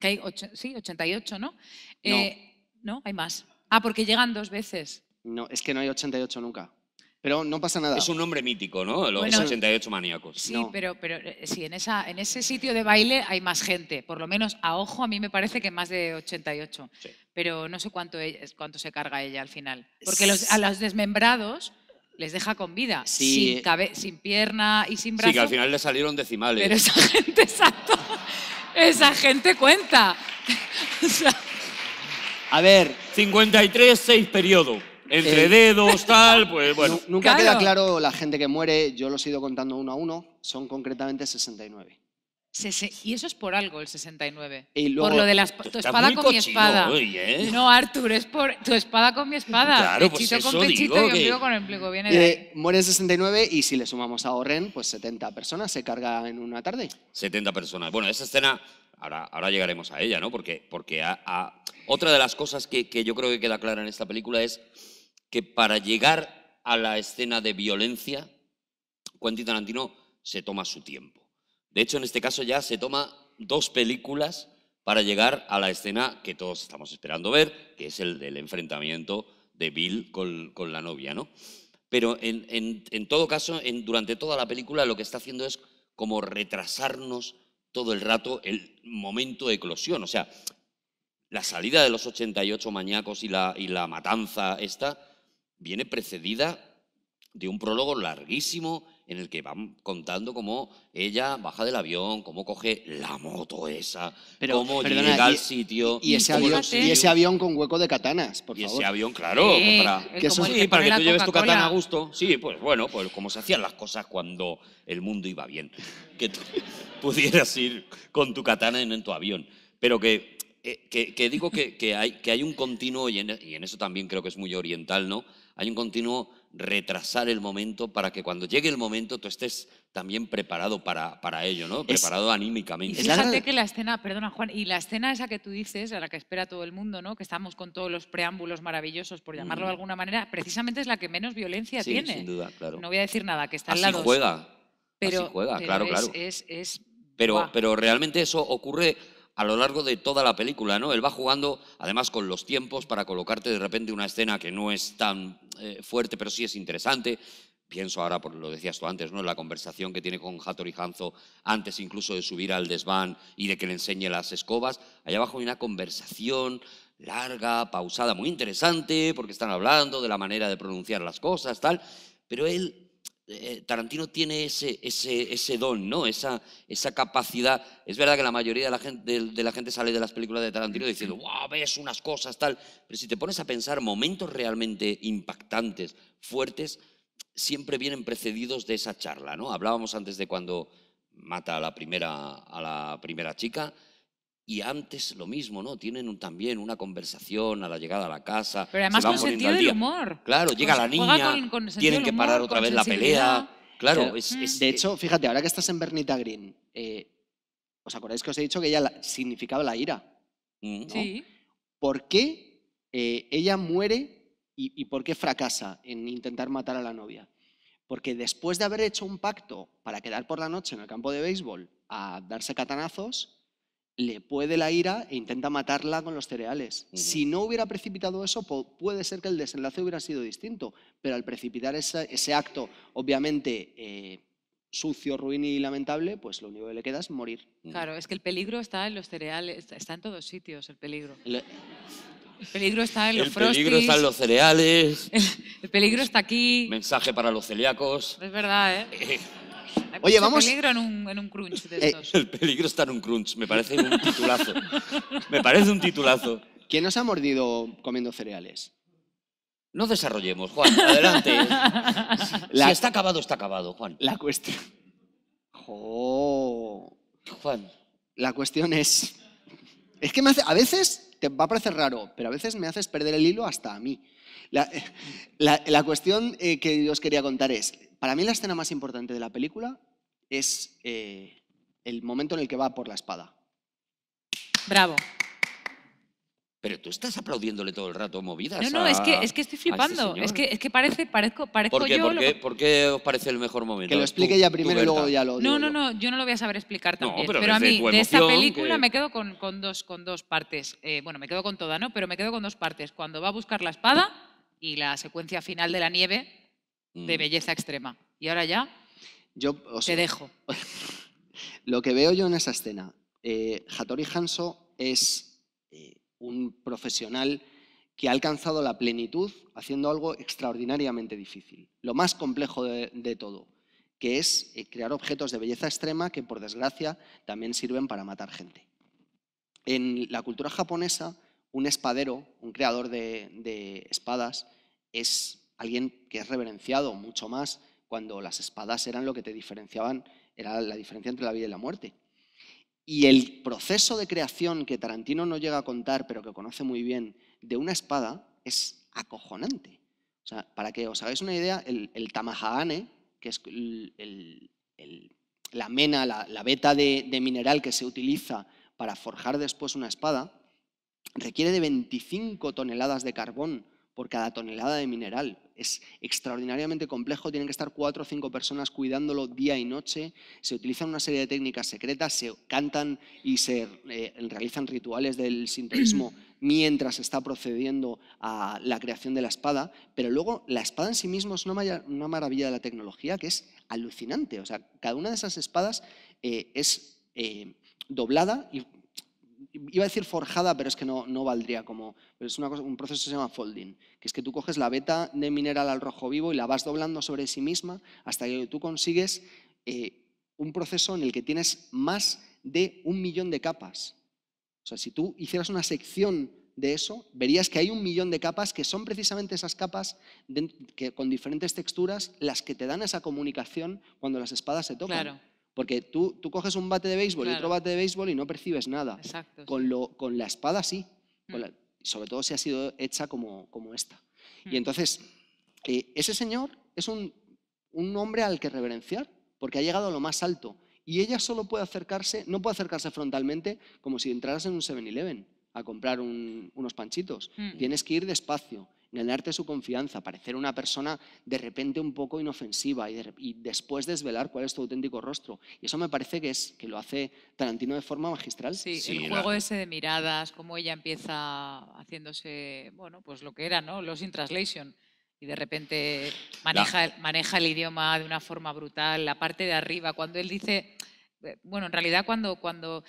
que hay sí, 88, ¿no? No. Eh, no, hay más. Ah, porque llegan dos veces. No, es que no hay 88 nunca. Pero no pasa nada. Es un nombre mítico, ¿no? Los 88 maníacos. Sí, pero, pero eh, sí, en, esa, en ese sitio de baile hay más gente. Por lo menos a ojo a mí me parece que más de 88. Pero no sé cuánto, e, cuánto se carga ella al final. Porque a los desmembrados les deja con vida, sin, sin pierna y sin brazo. Sí, que al final le salieron decimales. Pero esa gente, exacto, esa gente cuenta. A ver, 53, 6 periodo entre eh, dedos, tal, pues bueno. Nunca queda claro la gente que muere, yo los he ido contando uno a uno, son concretamente 69. y eso es por algo, el 69. Y por lo de la tu espada con mi espada. ¿eh? No, Artur, es por tu espada con mi espada. Claro, pues con pechito y que... con ombligo. Viene eh, de 69 y si le sumamos a Oren, pues 70 personas se carga en una tarde. 70 personas. Bueno, esa escena, ahora, ahora llegaremos a ella, ¿no? Porque, porque a... otra de las cosas que, que yo creo que queda clara en esta película es que para llegar a la escena de violencia, Quentin Tarantino se toma su tiempo. De hecho, en este caso ya se toma dos películas para llegar a la escena que todos estamos esperando ver, que es el del enfrentamiento de Bill con, la novia, ¿no? Pero en, todo caso, durante toda la película lo que está haciendo es como retrasarnos todo el rato el momento de eclosión. O sea, la salida de los 88 mañacos y la, y la matanza esta viene precedida de un prólogo larguísimo en el que van contando cómo ella baja del avión, cómo coge la moto esa, cómo llega al e- sitio. Y ese, avión, y ese, avión, con hueco de katanas, por favor. Y ese avión, claro, eh, eh, para, que, tú lleves tu katana a gusto. Sí, pues bueno, pues como se hacían las cosas cuando el mundo iba bien. Que tú pudieras ir con tu katana en, tu avión. Pero que, eh, que, digo que, hay, que hay un continuo, y en, y en eso también creo que es muy oriental, ¿no? Hay un continuo retrasar el momento para que cuando llegue el momento tú estés también preparado para, para ello, ¿no? Preparado anímicamente. fíjate que la escena, perdona Juan, y la escena esa que tú dices, a la que espera todo el mundo, ¿no? Que estamos con todos los preámbulos maravillosos, por llamarlo de mm. alguna manera, precisamente es la que menos violencia sí, tiene. sin duda, claro. No voy a decir nada, que está al lado. Así juega, pero, juega, claro, claro. Es, pero, pero realmente eso ocurre a lo largo de toda la película, ¿no? Él va jugando, además, con los tiempos para colocarte de repente una escena que no es tan eh, fuerte, pero sí es interesante. Pienso ahora, por lo decías tú antes, ¿no? La conversación que tiene con Hattori Hanzo antes incluso de subir al desván y de que le enseñe las escobas. Allá abajo hay una conversación larga, pausada, muy interesante, porque están hablando de la manera de pronunciar las cosas, tal. Pero él eh, eh, Tarantino tiene ese, don, ¿no? Esa, capacidad. Es verdad que la mayoría de la, gente, sale de las películas de Tarantino diciendo, wow, ves unas cosas, tal. Pero si te pones a pensar momentos realmente impactantes, fuertes, siempre vienen precedidos de esa charla, ¿no? Hablábamos antes de cuando mata la primera, a la primera chica, y antes lo mismo, ¿no? Tienen también una conversación a la llegada a la casa. Pero además con sentido de humor. Claro, llega la niña, tienen que parar otra vez la pelea. Claro, mm. de eh, hecho, fíjate, ahora que estás en Bernita Green, eh, ¿os acordáis que os he dicho que ella significaba la ira? Mm. Sí. ¿Por qué eh, ella muere y por qué fracasa en intentar matar a la novia? Porque después de haber hecho un pacto para quedar por la noche en el campo de béisbol a darse catanazos, le puede la ira e intenta matarla con los cereales. Si no hubiera precipitado eso, puede ser que el desenlace hubiera sido distinto, pero al precipitar ese, acto, obviamente... Eh, sucio, ruin y lamentable, pues lo único que le queda es morir. Claro, es que el peligro está en los cereales, está en todos sitios el peligro. El peligro está en los El peligro está en los cereales. El peligro está aquí. Mensaje para los celíacos. Es verdad, ¿eh? Oye, vamos. peligro en un, crunch eh, El peligro está en un crunch, me parece un titulazo. me parece un titulazo. ¿Quién nos ha mordido comiendo cereales? No desarrollemos, Juan, adelante. Si está acabado, está acabado, Juan. La cuestión. Juan. La cuestión es. Es que me a veces te va a parecer raro, pero a veces me haces perder el hilo hasta a mí. La, cuestión eh, que os quería contar es, para mí la escena más importante de la película es eh, el momento en el que va por la espada. Bravo. Pero tú estás aplaudiéndole todo el rato movidas. No, no, es, que, es que estoy flipando. Este es, que, es que parece, parezco, parezco ¿Por qué, yo. Por qué, os parece el mejor momento? Que lo explique ya primero y luego ya lo. No, no, no, yo no lo voy a saber explicar tampoco. pero, a mí, de esta película, me quedo con, con, dos, con dos partes. Eh, bueno, me quedo con toda, ¿no? Pero me quedo con dos partes. Cuando va a buscar la espada y la secuencia final de la nieve, Mm. de belleza extrema. Y ahora ya yo, te dejo. Lo que veo yo en esa escena, eh, Hattori Hanso es eh, un profesional que ha alcanzado la plenitud haciendo algo extraordinariamente difícil, lo más complejo de, todo, que es eh, crear objetos de belleza extrema que, por desgracia, también sirven para matar gente. En la cultura japonesa, un espadero, un creador de espadas, es alguien que es reverenciado mucho más cuando las espadas eran lo que te diferenciaban, era la diferencia entre la vida y la muerte. Y el proceso de creación que Tarantino no llega a contar, pero que conoce muy bien, de una espada es acojonante. para que os hagáis una idea, el, tamahane, que es la mena, la, beta de, de mineral que se utiliza para forjar después una espada, requiere de 25 toneladas de carbón por cada tonelada de mineral. Es extraordinariamente complejo, tienen que estar cuatro o cinco personas cuidándolo día y noche. Se utilizan una serie de técnicas secretas, se cantan y se eh, realizan rituales del sintonismo mientras está procediendo a la creación de la espada. Pero luego la espada en sí misma es una, maravilla de la tecnología que es alucinante. O sea, cada una de esas espadas eh, es eh, doblada y iba a decir forjada, pero es que no, no valdría como... Pero es una cosa, un proceso que se llama folding, que es que tú coges la beta de mineral al rojo vivo y la vas doblando sobre sí misma hasta que tú consigues eh, un proceso en el que tienes más de un millón de capas. O sea, si tú hicieras una sección de eso, verías que hay un millón de capas que son precisamente esas capas que, con diferentes texturas las que te dan esa comunicación cuando las espadas se tocan. Porque tú, tú coges un bate de béisbol y otro bate de béisbol y no percibes nada. Con, lo, con la espada sí, mm. sobre todo si ha sido hecha como, como esta. Y mm. entonces, eh, ese señor es un, un hombre al que reverenciar, porque ha llegado a lo más alto. Y ella solo puede acercarse, no puede acercarse frontalmente como si entraras en un 7-Eleven a comprar unos panchitos. Mm. Tienes que ir despacio, ganarte su confianza, parecer una persona de repente un poco inofensiva y, después desvelar cuál es tu auténtico rostro. Y eso me parece que es que lo hace Tarantino de forma magistral. Sí, el juego ese de miradas, cómo ella empieza haciéndose, bueno, pues lo que era, ¿no? Los in translation y de repente maneja el idioma de una forma brutal, la parte de arriba cuando él dice eh, bueno, en realidad cuando,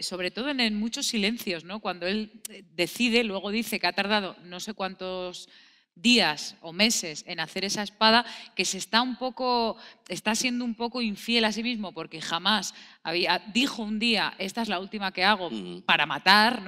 sobre todo en, muchos silencios, ¿no? Cuando él eh, decide, luego dice que ha tardado no sé cuántos días o meses en hacer esa espada, que se está un poco, está siendo un poco infiel a sí mismo, porque jamás había, dijo un día, esta es la última que hago para matar,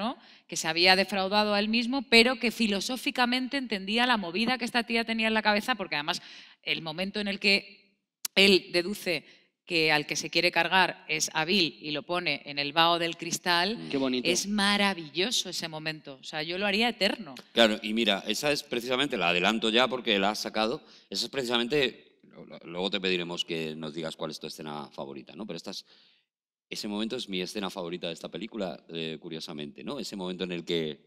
Que se había defraudado a él mismo, pero que filosóficamente entendía la movida que esta tía tenía en la cabeza, porque además el momento en el que él deduce que al que se quiere cargar es Bill y lo pone en el vaho del cristal, mm. bonito. es maravilloso ese momento. O sea, yo lo haría eterno. Claro, y mira, esa es precisamente, la adelanto ya porque la has sacado, esa es precisamente, luego te pediremos que nos digas cuál es tu escena favorita, ¿no? Pero esta ese momento es mi escena favorita de esta película, eh, curiosamente, ¿no? Ese momento en el que, eh,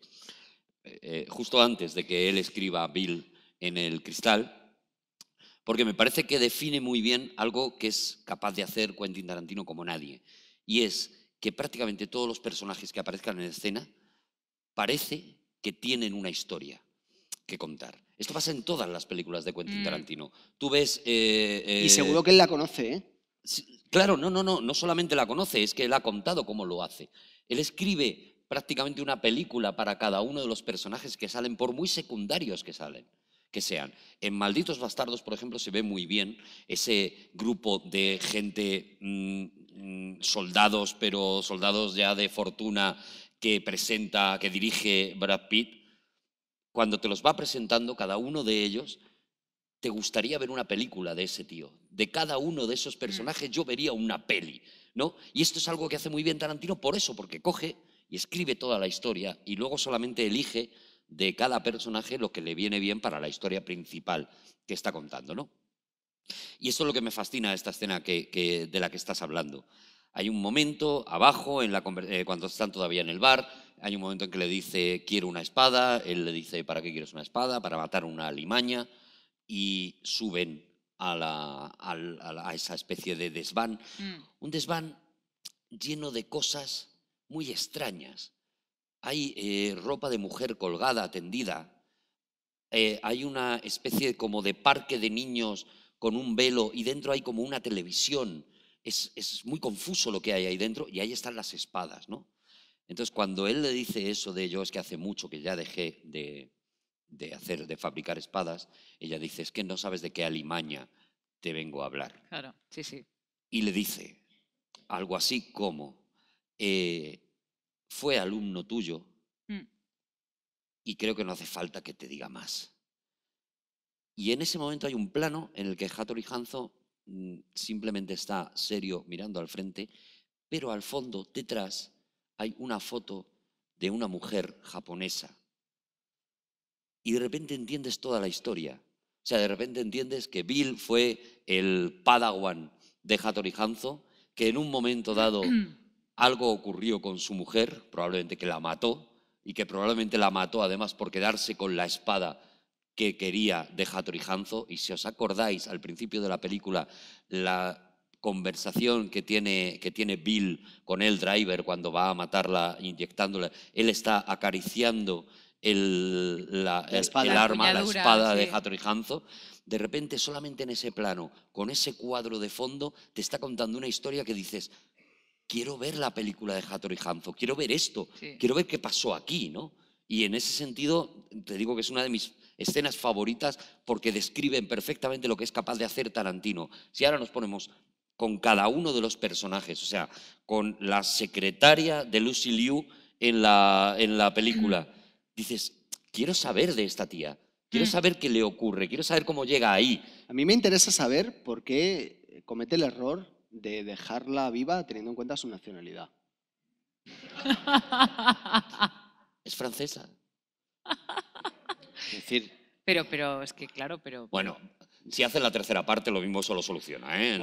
eh, justo antes de que él escriba Bill en el cristal, porque me parece que define muy bien algo que es capaz de hacer Quentin Tarantino como nadie, y es que prácticamente todos los personajes que aparezcan en escena parece que tienen una historia que contar. Esto pasa en todas las películas de Quentin mm. Tarantino. Tú ves... Eh, eh, y seguro que él la conoce, ¿eh? Claro, no, no, no, no solamente la conoce, es que él ha contado cómo lo hace. Él escribe prácticamente una película para cada uno de los personajes que salen, por muy secundarios que salen que sean. En Malditos Bastardos, por ejemplo, se ve muy bien ese grupo de gente, mm, mm, soldados, pero soldados ya de fortuna que presenta, que dirige Brad Pitt. Cuando te los va presentando, cada uno de ellos, te gustaría ver una película de ese tío. De cada uno de esos personajes yo vería una peli, ¿no? Y esto es algo que hace muy bien Tarantino por eso, porque coge y escribe toda la historia y luego solamente elige de cada personaje lo que le viene bien para la historia principal que está contando, ¿no? Y eso es lo que me fascina esta escena que, de la que estás hablando. Hay un momento abajo, eh, cuando están todavía en el bar, hay un momento en que le dice, quiero una espada, él le dice, ¿para qué quieres una espada? Para matar una alimaña y suben a, esa especie de desván. Mm. Un desván lleno de cosas muy extrañas hay eh, ropa de mujer colgada, tendida, eh, hay una especie como de parque de niños con un velo y dentro hay como una televisión. Es, muy confuso lo que hay ahí dentro y ahí están las espadas, ¿no? Entonces, cuando él le dice eso de yo es que hace mucho que ya dejé de, hacer, de fabricar espadas, ella dice, es que no sabes de qué alimaña te vengo a hablar. Claro, sí, sí. Y le dice algo así como, eh, fue alumno tuyo mm. y creo que no hace falta que te diga más. Y en ese momento hay un plano en el que Hattori Hanzo mm, simplemente está serio mirando al frente, pero al fondo, detrás, hay una foto de una mujer japonesa. Y de repente entiendes toda la historia. O sea, de repente entiendes que Bill fue el padawan de Hattori Hanzo, que en un momento dado algo ocurrió con su mujer, probablemente que la mató, y que probablemente la mató además por quedarse con la espada que quería de Hattori y Hanzo. Y si os acordáis, al principio de la película, la conversación que tiene, que tiene Bill con el driver cuando va a matarla inyectándola, él está acariciando el, la, espada, arma, la, espada de Hattori Hanzo. De repente, solamente en ese plano, con ese cuadro de fondo, te está contando una historia que dices, quiero ver la película de Hattori Hanzo, quiero ver esto, quiero ver qué pasó aquí, ¿no? Y en ese sentido, te digo que es una de mis escenas favoritas porque describen perfectamente lo que es capaz de hacer Tarantino. Si ahora nos ponemos con cada uno de los personajes, o sea, con la secretaria de Lucy Liu en la, en la película, dices, quiero saber de esta tía, quiero mm. saber qué le ocurre, quiero saber cómo llega ahí. A mí me interesa saber por qué comete el error de dejarla viva teniendo en cuenta su nacionalidad. es francesa. Es decir... Pero, pero, es que claro, pero... Bueno, si hace la tercera parte, lo mismo solo soluciona, ¿eh?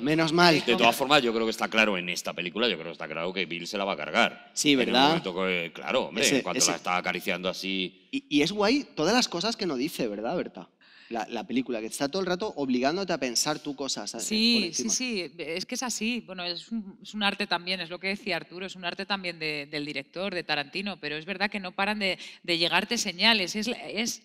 Menos mal. De todas formas, yo creo que está claro en esta película, yo creo que está claro que Bill se la va a cargar. Sí, ¿verdad? Que, claro, hombre, en cuanto la está acariciando así... Y, y es guay todas las cosas que no dice, ¿verdad, Berta? la, película, que está todo el rato obligándote a pensar tú cosas. Sí, sí, sí, es que es así. Bueno, es un, arte también, es lo que decía Arturo, es un arte también del director, de Tarantino, pero es verdad que no paran de, de llegarte señales. Es, es,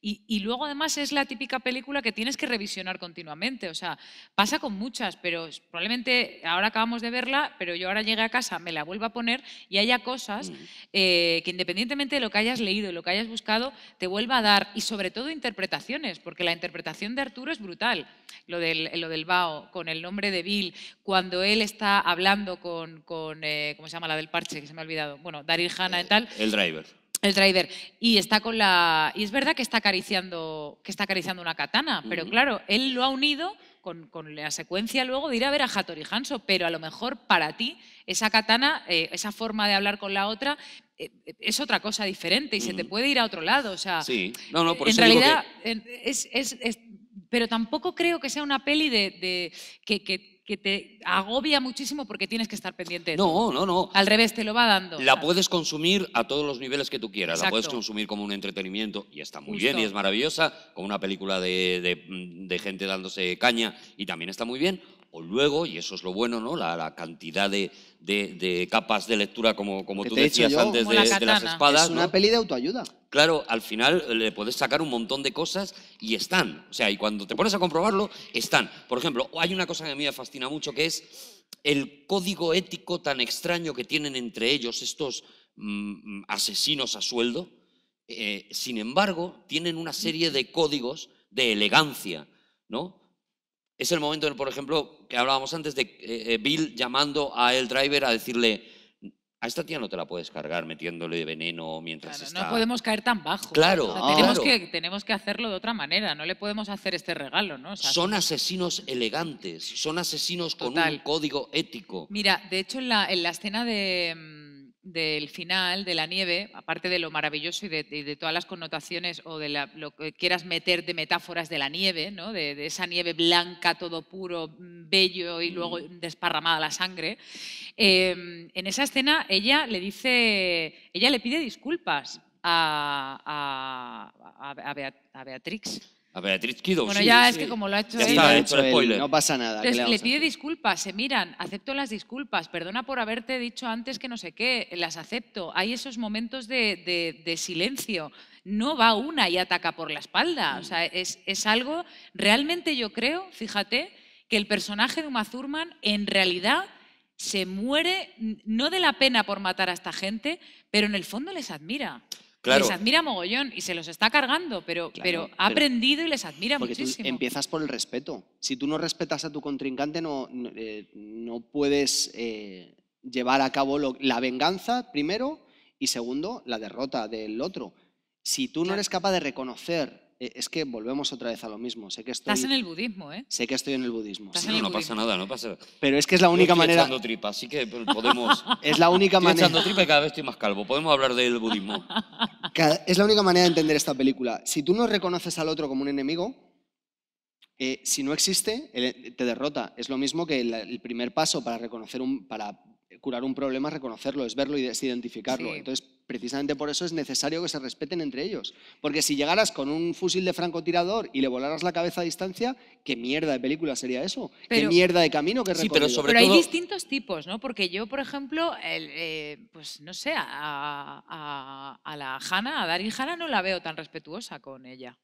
y, y, luego además es la típica película que tienes que revisionar continuamente. O sea, pasa con muchas, pero probablemente ahora acabamos de verla, pero yo ahora llegué a casa, me la vuelvo a poner y haya cosas mm. eh, que independientemente de lo que hayas leído y lo que hayas buscado, te vuelva a dar, y sobre todo interpretaciones porque la interpretación de Arturo es brutal, lo del, lo del Bao, con el nombre de Bill, cuando él está hablando con, con eh, ¿cómo se llama? La del parche, que se me ha olvidado. Bueno, Daryl Hanna y tal. El driver. El driver. Y está con la. Y es verdad que está acariciando, que está acariciando una katana, pero claro, él lo ha unido con, la secuencia luego de a ver a Hattori Hanso, pero a lo mejor para ti esa katana, eh, esa forma de hablar con la otra, eh, eh, es otra cosa diferente y se te mm. puede ir a otro lado. O sea, sí. no, no, por en realidad, es, es, es, pero tampoco creo que sea una peli de, que que te agobia muchísimo porque tienes que estar pendiente. De no, no, no. Al revés, te lo va dando. La puedes consumir a todos los niveles que tú quieras. La puedes consumir como un entretenimiento y está muy bien y es maravillosa, como una película de gente dándose caña y también está muy bien o luego, y eso es lo bueno, ¿no? la, cantidad de, capas de lectura, como, como tú decías antes, de, las espadas. Es una peli de autoayuda. Claro, al final eh, le puedes sacar un montón de cosas y están. O sea, y cuando te pones a comprobarlo, están. Por ejemplo, hay una cosa que a mí me fascina mucho, que es el código ético tan extraño que tienen entre ellos estos mm, mm, asesinos a sueldo. Eh, sin embargo, tienen una serie de códigos de elegancia, ¿no? Es el momento, por ejemplo, que hablábamos antes de eh, eh, Bill llamando a el driver a decirle, a esta tía no te la puedes cargar metiéndole veneno mientras está... No podemos caer tan bajo. Claro, tenemos, Que, tenemos que hacerlo de otra manera. No le podemos hacer este regalo, ¿no? son asesinos elegantes. Son asesinos con un código ético. Mira, de hecho, en la escena de mm, del final, de la nieve, aparte de lo maravilloso y de, todas las connotaciones o de lo que quieras meter de metáforas de la nieve, ¿no? de, esa nieve blanca, todo puro, mm, bello y luego mm. desparramada la sangre, em, en esa escena ella le dice, ella le pide disculpas a, a Beatrix a Beatriz Kido. Bueno, ya es que como lo ha hecho, él, no pasa nada. Entonces, le, pide disculpas, se miran, acepto las disculpas, perdona por haberte dicho antes que no sé qué, las acepto. Hay esos momentos de, de, silencio. No va una y ataca por la espalda. O sea, es, es algo, realmente yo creo, fíjate, que el personaje de Uma Thurman en realidad se muere no de la pena por matar a esta gente, pero en el fondo les admira. Les admira mogollón y se los está cargando, pero, ha aprendido y les admira porque muchísimo. empiezas por el respeto. Si tú no respetas a tu contrincante, no, no, eh, puedes eh, llevar a cabo la venganza, primero, y segundo, la derrota del otro. Si tú no eres capaz de reconocer eh, es que volvemos otra vez a lo mismo. Sé que Estás en el budismo, ¿eh? Sé que estoy en el budismo. no, pasa nada, no pasa nada. Pero es que es la única manera... estoy manera. echando tripa, así que podemos. es la única estoy manera. echando tripa y cada vez estoy más calvo. Podemos hablar del budismo. Es la única manera de entender esta película. Si tú no reconoces al otro como un enemigo, eh, si no existe, te derrota. Es lo mismo que el, primer paso para reconocer un, para curar un problema es reconocerlo, es verlo y es identificarlo. Entonces, precisamente por eso es necesario que se respeten entre ellos. Porque si llegaras con un fusil de francotirador y le volaras la cabeza a distancia, ¿qué mierda de película sería eso? ¿Qué mierda de camino que sí, pero, hay distintos tipos, ¿no? Porque yo, por ejemplo, eh, pues no sé, a, la Hanna, a Darin Hanna no la veo tan respetuosa con ella.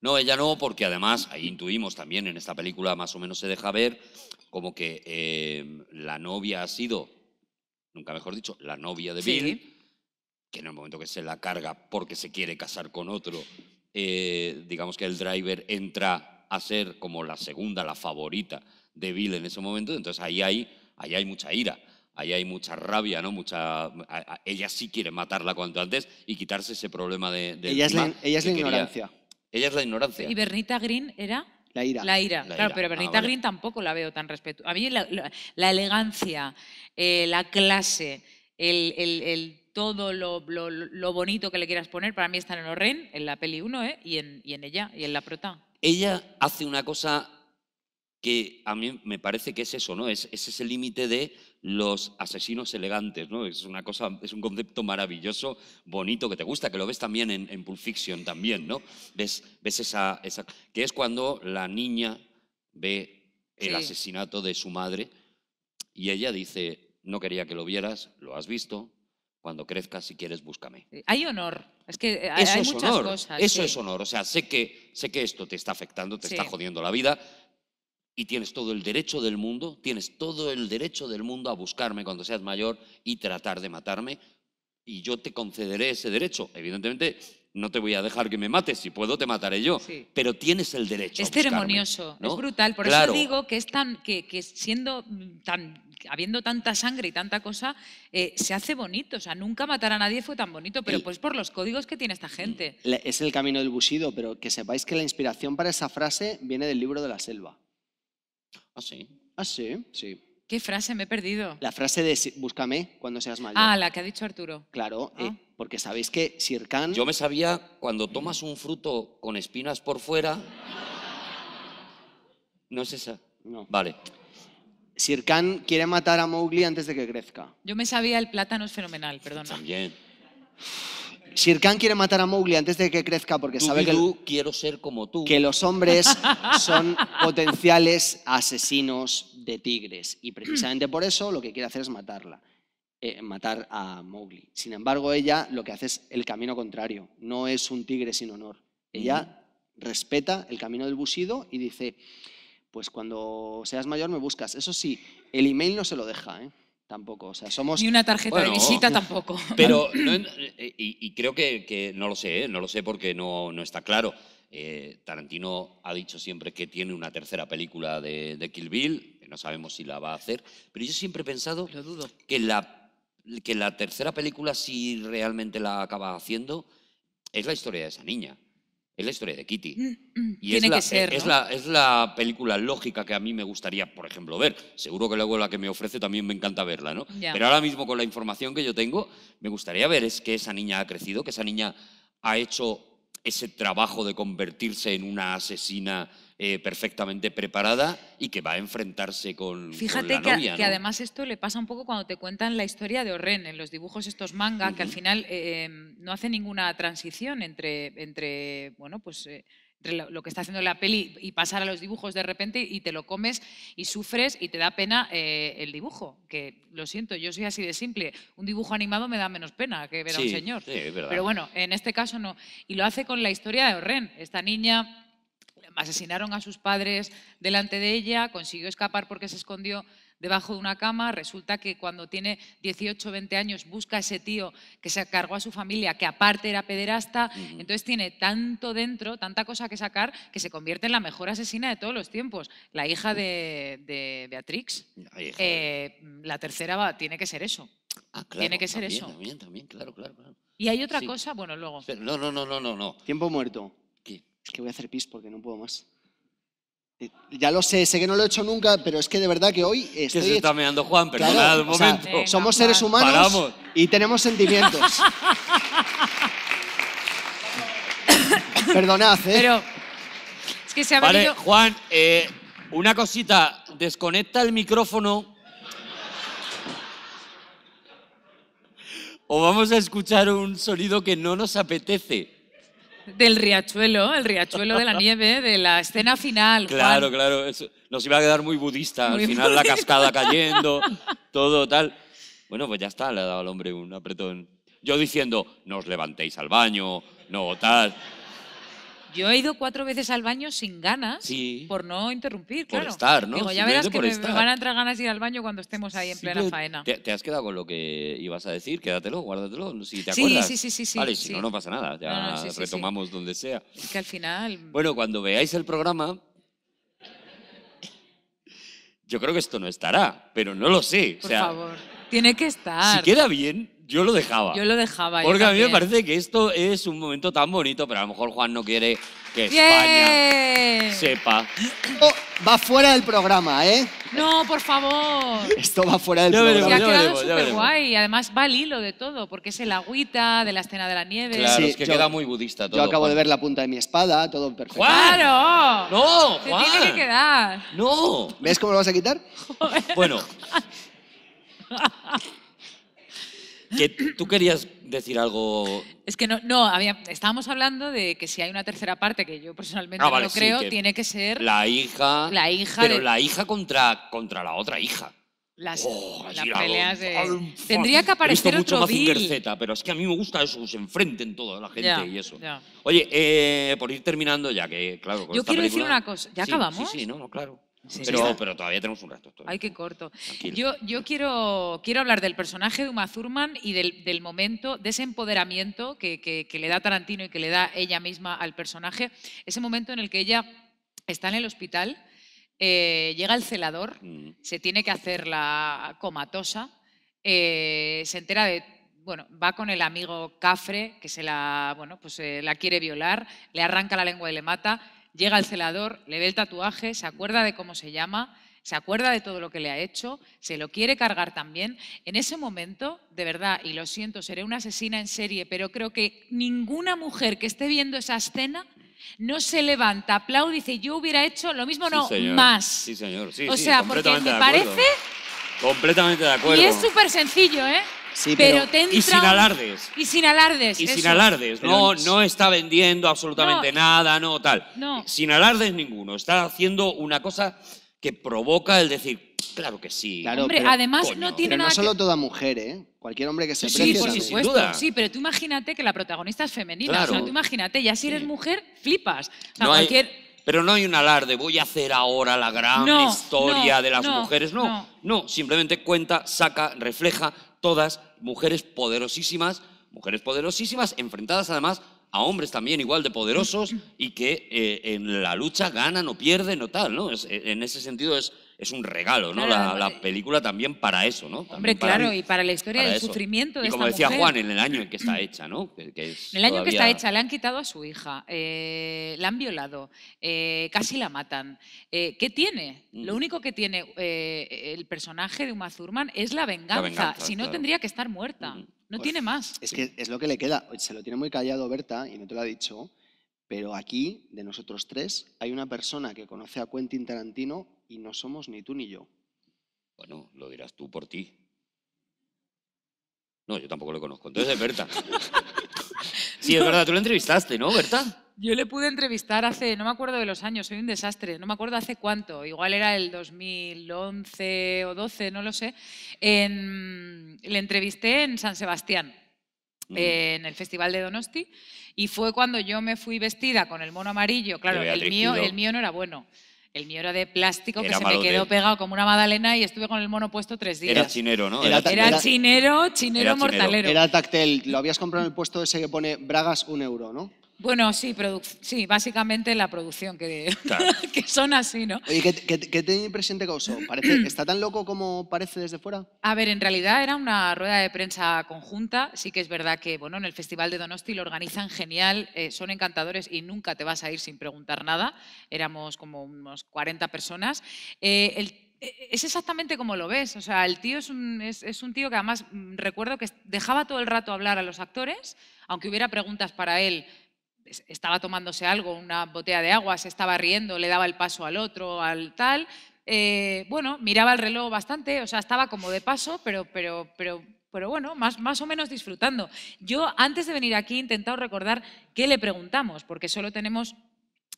No, ella no, porque además, ahí intuimos también, en esta película más o menos se deja ver como que eh, la novia ha sido, nunca mejor dicho, la novia de Bill en el momento que se la carga porque se quiere casar con otro, eh, digamos que el driver entra a ser como la segunda, la favorita de Bill en ese momento, entonces ahí hay, ahí hay mucha ira, ahí hay mucha rabia, ¿no? Mucha, ella sí quiere matarla cuanto antes y quitarse ese problema de... ella, es la, ignorancia. Ella es la ignorancia. ¿Y Bernita Green era? La ira. La ira, claro, pero ah, Bernita Green tampoco la veo tan respetuosa. A mí la, elegancia, eh, la clase, el todo lo, bonito que le quieras poner, para mí están en Oren, en la peli 1, ¿eh? y, en, ella, y en la prota. Ella hace una cosa que a mí me parece que es eso, ¿no? Es, es el límite de los asesinos elegantes, ¿no? Es una cosa, es un concepto maravilloso, bonito, que te gusta, que lo ves también en, Pulp Fiction también, ¿no? Ves, esa, que es cuando la niña ve el asesinato de su madre y ella dice, no quería que lo vieras, lo has visto, cuando crezcas, si quieres, búscame. Hay honor. Es que eh, hay, eso es muchas honor. cosas. Eso es honor. O sea, sé que, sé que esto te está afectando, te está jodiendo la vida. Y tienes todo el derecho del mundo, tienes todo el derecho del mundo a buscarme cuando seas mayor y tratar de matarme y yo te concederé ese derecho. Evidentemente, no te voy a dejar que me mates, si puedo te mataré yo, pero tienes el derecho. Es ceremonioso, es brutal, por eso digo que es que, siendo tan habiendo tanta sangre y tanta cosa eh, se hace bonito, o sea, nunca matar a nadie fue tan bonito, pero pues por los códigos que tiene esta gente. Mm, es el camino del busido, pero que sepáis que la inspiración para esa frase viene del libro de la selva. Ah, sí. Ah, sí, sí. ¿Qué frase me he perdido? La frase de búscame cuando seas mayor. Ah, la que ha dicho Arturo. Claro, ah. eh, porque sabéis que Sirkan. Yo me sabía cuando tomas un fruto con espinas por fuera. ¿No es esa? No. Vale. Sirkan quiere matar a Mowgli antes de que crezca. Yo me sabía el plátano es fenomenal, perdona. También. Sir Khan quiere matar a Mowgli antes de que crezca porque sabe que, quiero ser como tú. que los hombres son potenciales asesinos de tigres y precisamente por eso lo que quiere hacer es matarla, eh, matar a Mowgli. Sin embargo, ella lo que hace es el camino contrario, no es un tigre sin honor. Ella respeta el camino del busido y dice, pues cuando seas mayor me buscas. Eso sí, el email no se lo deja, ¿eh? tampoco. O sea, somos... Ni una tarjeta de visita tampoco. Pero, eh, y, creo que, no lo sé, ¿eh? no lo sé porque no, no está claro. Eh, Tarantino ha dicho siempre que tiene una tercera película de, Kill Bill, que no sabemos si la va a hacer, pero yo siempre he pensado Que, la, que la tercera película, si realmente la acaba haciendo, es la historia de esa niña. Es la historia de Kitty. Mm, mm, y es la, que ser. Es, la, es, la, película lógica que a mí me gustaría, por ejemplo, ver. Seguro que luego la que me ofrece también me encanta verla, ¿no? Pero ahora mismo, con la información que yo tengo, me gustaría ver es que esa niña ha crecido, que esa niña ha hecho ese trabajo de convertirse en una asesina eh, perfectamente preparada y que va a enfrentarse con, Fíjate la que, novia, que además esto le pasa un poco cuando te cuentan la historia de Orren en los dibujos estos manga, que al final eh, em, no hace ninguna transición entre, entre bueno, pues... Eh, lo que está haciendo la peli y pasar a los dibujos de repente y te lo comes y sufres y te da pena el dibujo. Que lo siento, yo soy así de simple. Un dibujo animado me da menos pena que ver a un señor. Pero bueno, en este caso no. Y lo hace con la historia de Orren, esta niña asesinaron a sus padres delante de ella, consiguió escapar porque se escondió debajo de una cama, resulta que cuando tiene 18, 20 años busca a ese tío que se cargó a su familia, que aparte era pederasta, entonces tiene tanto dentro, tanta cosa que sacar, que se convierte en la mejor asesina de todos los tiempos, la hija de, de Beatrix. La, eh, tercera va, tiene que ser eso. Ah, tiene que ser eso. claro, claro, Y hay otra cosa, bueno, luego. no, no, no, no, no. Tiempo muerto es que voy a hacer pis porque no puedo más. Eh, ya lo sé, sé que no lo he hecho nunca, pero es que de verdad que hoy estoy... Que se está meando Juan, pero un momento. somos seres humanos y tenemos sentimientos. Perdonad, ¿eh? es que se ha vale, Juan, eh, una cosita. Desconecta el micrófono o vamos a escuchar un sonido que no nos apetece del riachuelo, el riachuelo de la nieve, de la escena final. Claro, claro, nos iba a quedar muy budista, al final la cascada cayendo, todo tal. Bueno, pues ya está, le ha dado al hombre un apretón. Yo diciendo, no os levantéis al baño, no tal. Yo he ido cuatro veces al baño sin ganas por no interrumpir, por estar, ¿no? ya verás que me, van a entrar ganas de ir al baño cuando estemos ahí en plena faena. Te, has quedado con lo que ibas a decir, quédatelo, guárdatelo, si te acuerdas. Sí, sí, sí. sí vale, si no, no pasa nada, ya retomamos donde sea. Es que al final... Bueno, cuando veáis el programa, yo creo que esto no estará, pero no lo sé. Por favor, tiene que estar. Si queda bien, yo lo dejaba. Yo lo dejaba. Porque a mí me parece que esto es un momento tan bonito, pero a lo mejor Juan no quiere que España sepa. Esto va fuera del programa, ¿eh? No, por favor. Esto va fuera del programa. Se ha quedado súper guay. Además va al hilo de todo, porque es el agüita de la escena de la nieve. Claro, es que queda muy budista todo. Yo acabo de ver la punta de mi espada, todo perfecto. ¡Claro! ¡No, Se tiene que quedar. ¡No! ¿Ves cómo lo vas a quitar? Bueno, Que tú querías decir algo. Es que no, no había, estábamos hablando de que si hay una tercera parte, que yo personalmente ah, no creo, tiene que ser. La hija. La hija. Pero la hija contra, contra la otra hija. Las, oh, las peleas de... Tendría que aparecer otro Bill. pero es que a mí me gusta eso, se enfrenten toda la gente y eso. Oye, eh, por ir terminando ya, que claro. Con yo quiero decir una cosa. ¿Ya acabamos? Sí, sí, no, claro pero, todavía tenemos un rato. Hay Ay, corto. Yo, quiero, hablar del personaje de Uma Thurman y del, momento, de ese empoderamiento que, le da Tarantino y que le da ella misma al personaje. Ese momento en el que ella está en el hospital, eh, llega el celador, mm. se tiene que hacer la comatosa, eh, se entera de bueno, va con el amigo Cafre, que se la, bueno, pues, eh, la quiere violar, le arranca la lengua y le mata llega al celador, le ve el tatuaje, se acuerda de cómo se llama, se acuerda de todo lo que le ha hecho, se lo quiere cargar también. En ese momento, de verdad, y lo siento, seré una asesina en serie, pero creo que ninguna mujer que esté viendo esa escena no se levanta, aplaude y dice, yo hubiera hecho lo mismo, no, más. Sí, señor. Sí, o sea, porque me parece... Completamente de acuerdo. Y es súper sencillo, ¿eh? pero, y sin alardes. Y sin alardes. Y sin alardes, no, no está vendiendo absolutamente nada, no tal. Sin alardes ninguno, está haciendo una cosa que provoca el decir, claro que sí. Hombre, además no tiene no solo toda mujer, ¿eh? Cualquier hombre que se Sí, sí, por supuesto. Sí, pero tú imagínate que la protagonista es femenina. O imagínate, ya si eres mujer, flipas. Pero no hay un alarde, voy a hacer ahora la gran historia de las mujeres. no, no. simplemente cuenta, saca, refleja todas mujeres poderosísimas, mujeres poderosísimas, enfrentadas además a hombres también igual de poderosos y que eh, en la lucha ganan o pierden o tal, ¿no? Eh, en ese sentido es es un regalo, ¿no? la, película también para eso, ¿no? hombre, claro, y para la historia del sufrimiento de y como decía Juan, en el año en que está hecha, ¿no? en el año que está hecha, le han quitado a su hija, eh, la han violado, eh, casi la matan. Eh, ¿Qué tiene? Lo mm. único que tiene el personaje de Uma Thurman es la venganza. si no, tendría que estar muerta. Mm, no pues tiene más. Es que es lo que le queda. Se lo tiene muy callado Berta y no te lo ha dicho. Pero aquí, de nosotros tres, hay una persona que conoce a Quentin Tarantino y no somos ni tú ni yo. Bueno, lo dirás tú por ti. No, yo tampoco lo conozco. Entonces es Berta. sí, es verdad, tú lo entrevistaste, ¿no, Berta? Yo le pude entrevistar hace, no me acuerdo de los años, soy un desastre, no me acuerdo hace cuánto, igual era el 2011 o 12, no lo sé. le entrevisté en San Sebastián, mm. en el Festival de Donosti, y fue cuando yo me fui vestida con el mono amarillo. Claro, el mío, el mío no era bueno. El mío era de plástico que se me quedó pegado como una madalena y estuve con el mono puesto tres días. Era chinero, ¿no? Era, chinero, chinero mortalero. Era Tactel. Lo habías comprado en el puesto ese que pone bragas un euro, ¿no? Bueno, sí, sí, básicamente la producción, que, son así, ¿no? Oye, ¿qué, qué, qué te impresión Parece, ¿Está tan loco como parece desde fuera? A ver, en realidad era una rueda de prensa conjunta. Sí que es verdad que, bueno, en el Festival de Donosti lo organizan genial, eh, son encantadores y nunca te vas a ir sin preguntar nada. Éramos como unos 40 personas. Eh, e, e, es exactamente como lo ves. O sea, el tío es un, es un, tío que además mm, recuerdo que dejaba todo el rato hablar a los actores, aunque hubiera preguntas para él, estaba tomándose algo, una botella de agua, se estaba riendo, le daba el paso al otro, al tal. Eh, bueno, miraba el reloj bastante, o sea, estaba como de paso, pero, pero, pero, pero bueno, más, más o menos disfrutando. Yo antes de venir aquí he intentado recordar qué le preguntamos, porque solo tenemos,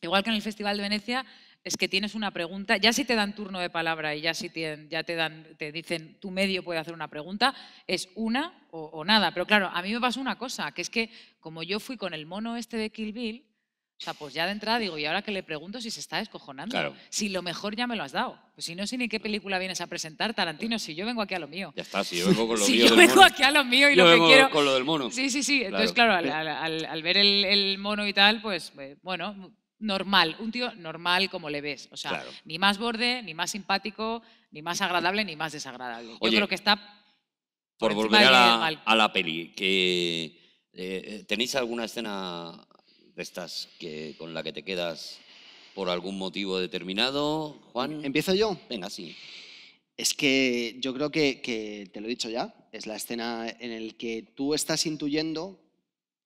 igual que en el Festival de Venecia, es que tienes una pregunta, ya si te dan turno de palabra y ya si te, ya te, dan, te dicen tu medio puede hacer una pregunta, es una o, nada. Pero claro, a mí me pasó una cosa, que es que como yo fui con el mono este de Kill Bill, o sea, pues ya de entrada digo, ¿y ahora que le pregunto si se está descojonando? Si lo mejor ya me lo has dado. Pues si no sé ni qué película vienes a presentar, Tarantino, si yo vengo aquí a lo mío. Ya está, si yo vengo con lo mío. Si yo vengo aquí a lo mío y lo que quiero. con lo del mono. Sí, sí, sí. Entonces, claro, al, ver el, el, mono y tal, pues eh, bueno, normal, un tío normal como le ves. O sea, ni más borde, ni más simpático, ni más agradable, ni más desagradable. Yo creo que está... Por, volver a la, peli, que, eh, eh, ¿tenéis alguna escena de estas que, con la que te quedas por algún motivo determinado, Juan? ¿Empiezo yo? Venga, sí. Es que yo creo que, que, te lo he dicho ya, es la escena en el que tú estás intuyendo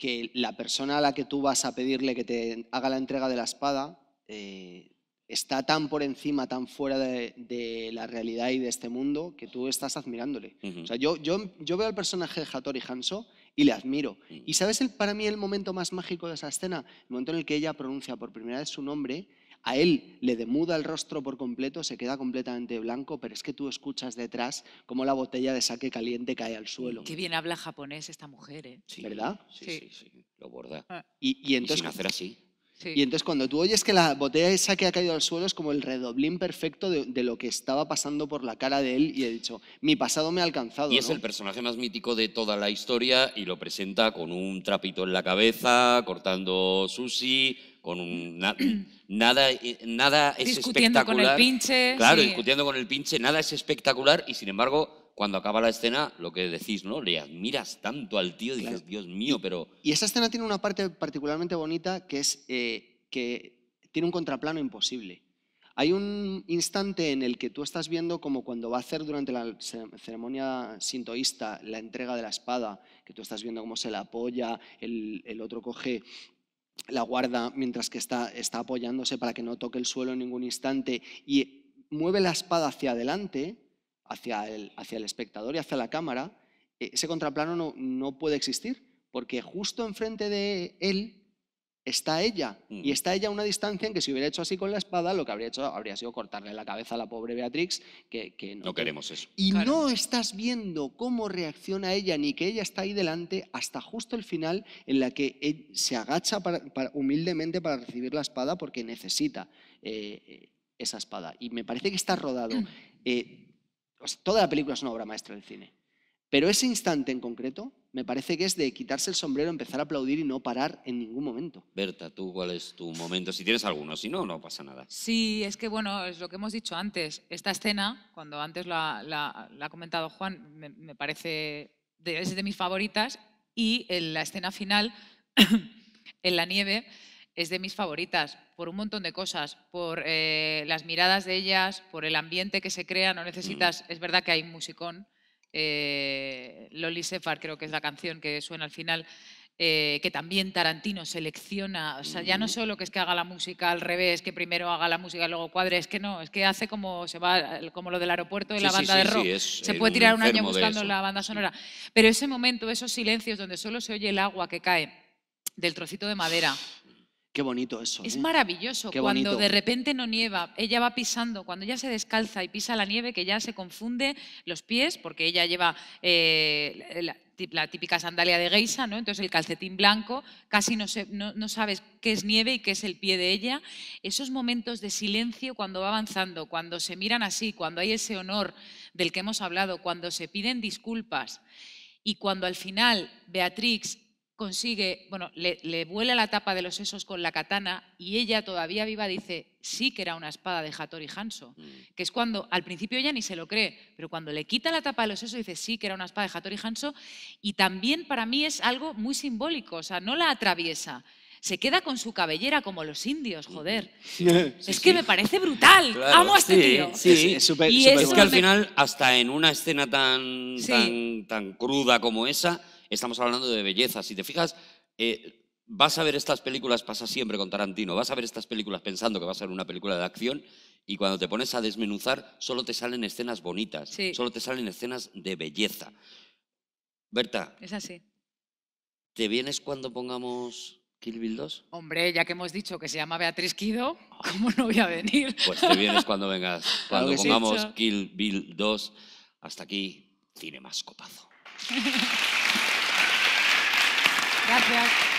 que la persona a la que tú vas a pedirle que te haga la entrega de la espada eh, está tan por encima, tan fuera de, la realidad y de este mundo, que tú estás admirándole. O sea, yo, yo, veo al personaje de Hattori Hanso y le admiro. Y sabes para mí el momento más mágico de esa escena, el momento en el que ella pronuncia por primera vez su nombre a él le demuda el rostro por completo, se queda completamente blanco, pero es que tú escuchas detrás cómo la botella de saque caliente cae al suelo. Qué bien habla japonés esta mujer, ¿eh? ¿Verdad? Sí, sí, sí, lo borda. Ah. Y, entonces, hacer así. Y entonces cuando tú oyes que la botella de saque ha caído al suelo es como el redoblín perfecto de, lo que estaba pasando por la cara de él y he dicho, mi pasado me ha alcanzado. Y es el personaje más mítico de toda la historia y lo presenta con un trapito en la cabeza, cortando sushi, con un, mm. eh, nada, es espectacular. Discutiendo con el pinche. Claro, discutiendo con el pinche, nada es espectacular y sin embargo, cuando acaba la escena, lo que decís, ¿no? Le admiras tanto al tío, dices, Dios mío, pero... Y esa escena tiene una parte particularmente bonita que es eh, que tiene un contraplano imposible. Hay un instante en el que tú estás viendo como cuando va a hacer durante la ceremonia sintoísta la entrega de la espada, que tú estás viendo cómo se la apoya, el otro coge la guarda mientras que está, está apoyándose para que no toque el suelo en ningún instante y mueve la espada hacia adelante, hacia el, hacia el espectador y hacia la cámara, e, ese contraplano no puede existir, porque justo enfrente de él está ella. Y está ella a una distancia en que si hubiera hecho así con la espada, lo que habría hecho habría sido cortarle la cabeza a la pobre Beatrix, que, no, queremos eso. Y no estás viendo cómo reacciona ella, ni que ella está ahí delante, hasta justo el final en la que eh, se agacha humildemente para recibir la espada porque necesita eh, esa espada. Y me parece que está rodado. Eh, toda la película es una obra maestra del cine. Pero ese instante en concreto me parece que es de quitarse el sombrero, empezar a aplaudir y no parar en ningún momento. Berta, ¿tú cuál es tu momento? Si tienes alguno, si no, no pasa nada. Sí, es que bueno, es lo que hemos dicho antes. Esta escena, cuando antes la, ha comentado Juan, me, parece de, es de mis favoritas y la escena final, en la nieve, es de mis favoritas por un montón de cosas, por eh, las miradas de ellas, por el ambiente que se crea, no necesitas, mm. es verdad que hay musicón eh, Loli Sefar, creo que es la canción que suena al final, eh, que también Tarantino selecciona, o sea, ya no solo que es que haga la música al revés, que primero haga la música y luego cuadre, es que no, es que hace como se va como lo del aeropuerto de la banda de rock. se puede tirar un año buscando la banda sonora, pero ese momento, esos silencios donde solo se oye el agua que cae del trocito de madera Qué bonito eso. Es ¿eh? maravilloso cuando de repente no nieva, ella va pisando, cuando ella se descalza y pisa la nieve, que ya se confunde los pies, porque ella lleva eh, la, típica sandalia de geisa, ¿no? entonces el calcetín blanco, casi no, no sabes qué es nieve y qué es el pie de ella. Esos momentos de silencio cuando va avanzando, cuando se miran así, cuando hay ese honor del que hemos hablado, cuando se piden disculpas. Y cuando al final Beatrix consigue, bueno, le, vuela la tapa de los sesos con la katana y ella todavía viva dice, sí que era una espada de Hattori Hanso, mm. que es cuando al principio ella ni se lo cree, pero cuando le quita la tapa de los sesos dice, sí que era una espada de Hattori Hanso y también para mí es algo muy simbólico, o sea, no la atraviesa. Se queda con su cabellera como los indios, mm. joder. es que me parece brutal. Amo a este tío. Sí, es, es que al final, hasta en una escena tan, tan cruda como esa, estamos hablando de belleza. Si te fijas, eh, vas a ver estas películas, pasa siempre con Tarantino, vas a ver estas películas pensando que va a ser una película de acción y cuando te pones a desmenuzar solo te salen escenas bonitas, solo te salen escenas de belleza. Berta. Es así. ¿Te vienes cuando pongamos Kill Bill 2? Hombre, ya que hemos dicho que se llama Beatriz Quido, ¿cómo no voy a venir? Pues te vienes cuando vengas, cuando pongamos Kill Bill 2. Hasta aquí, Cine Más Copazo. Gracias.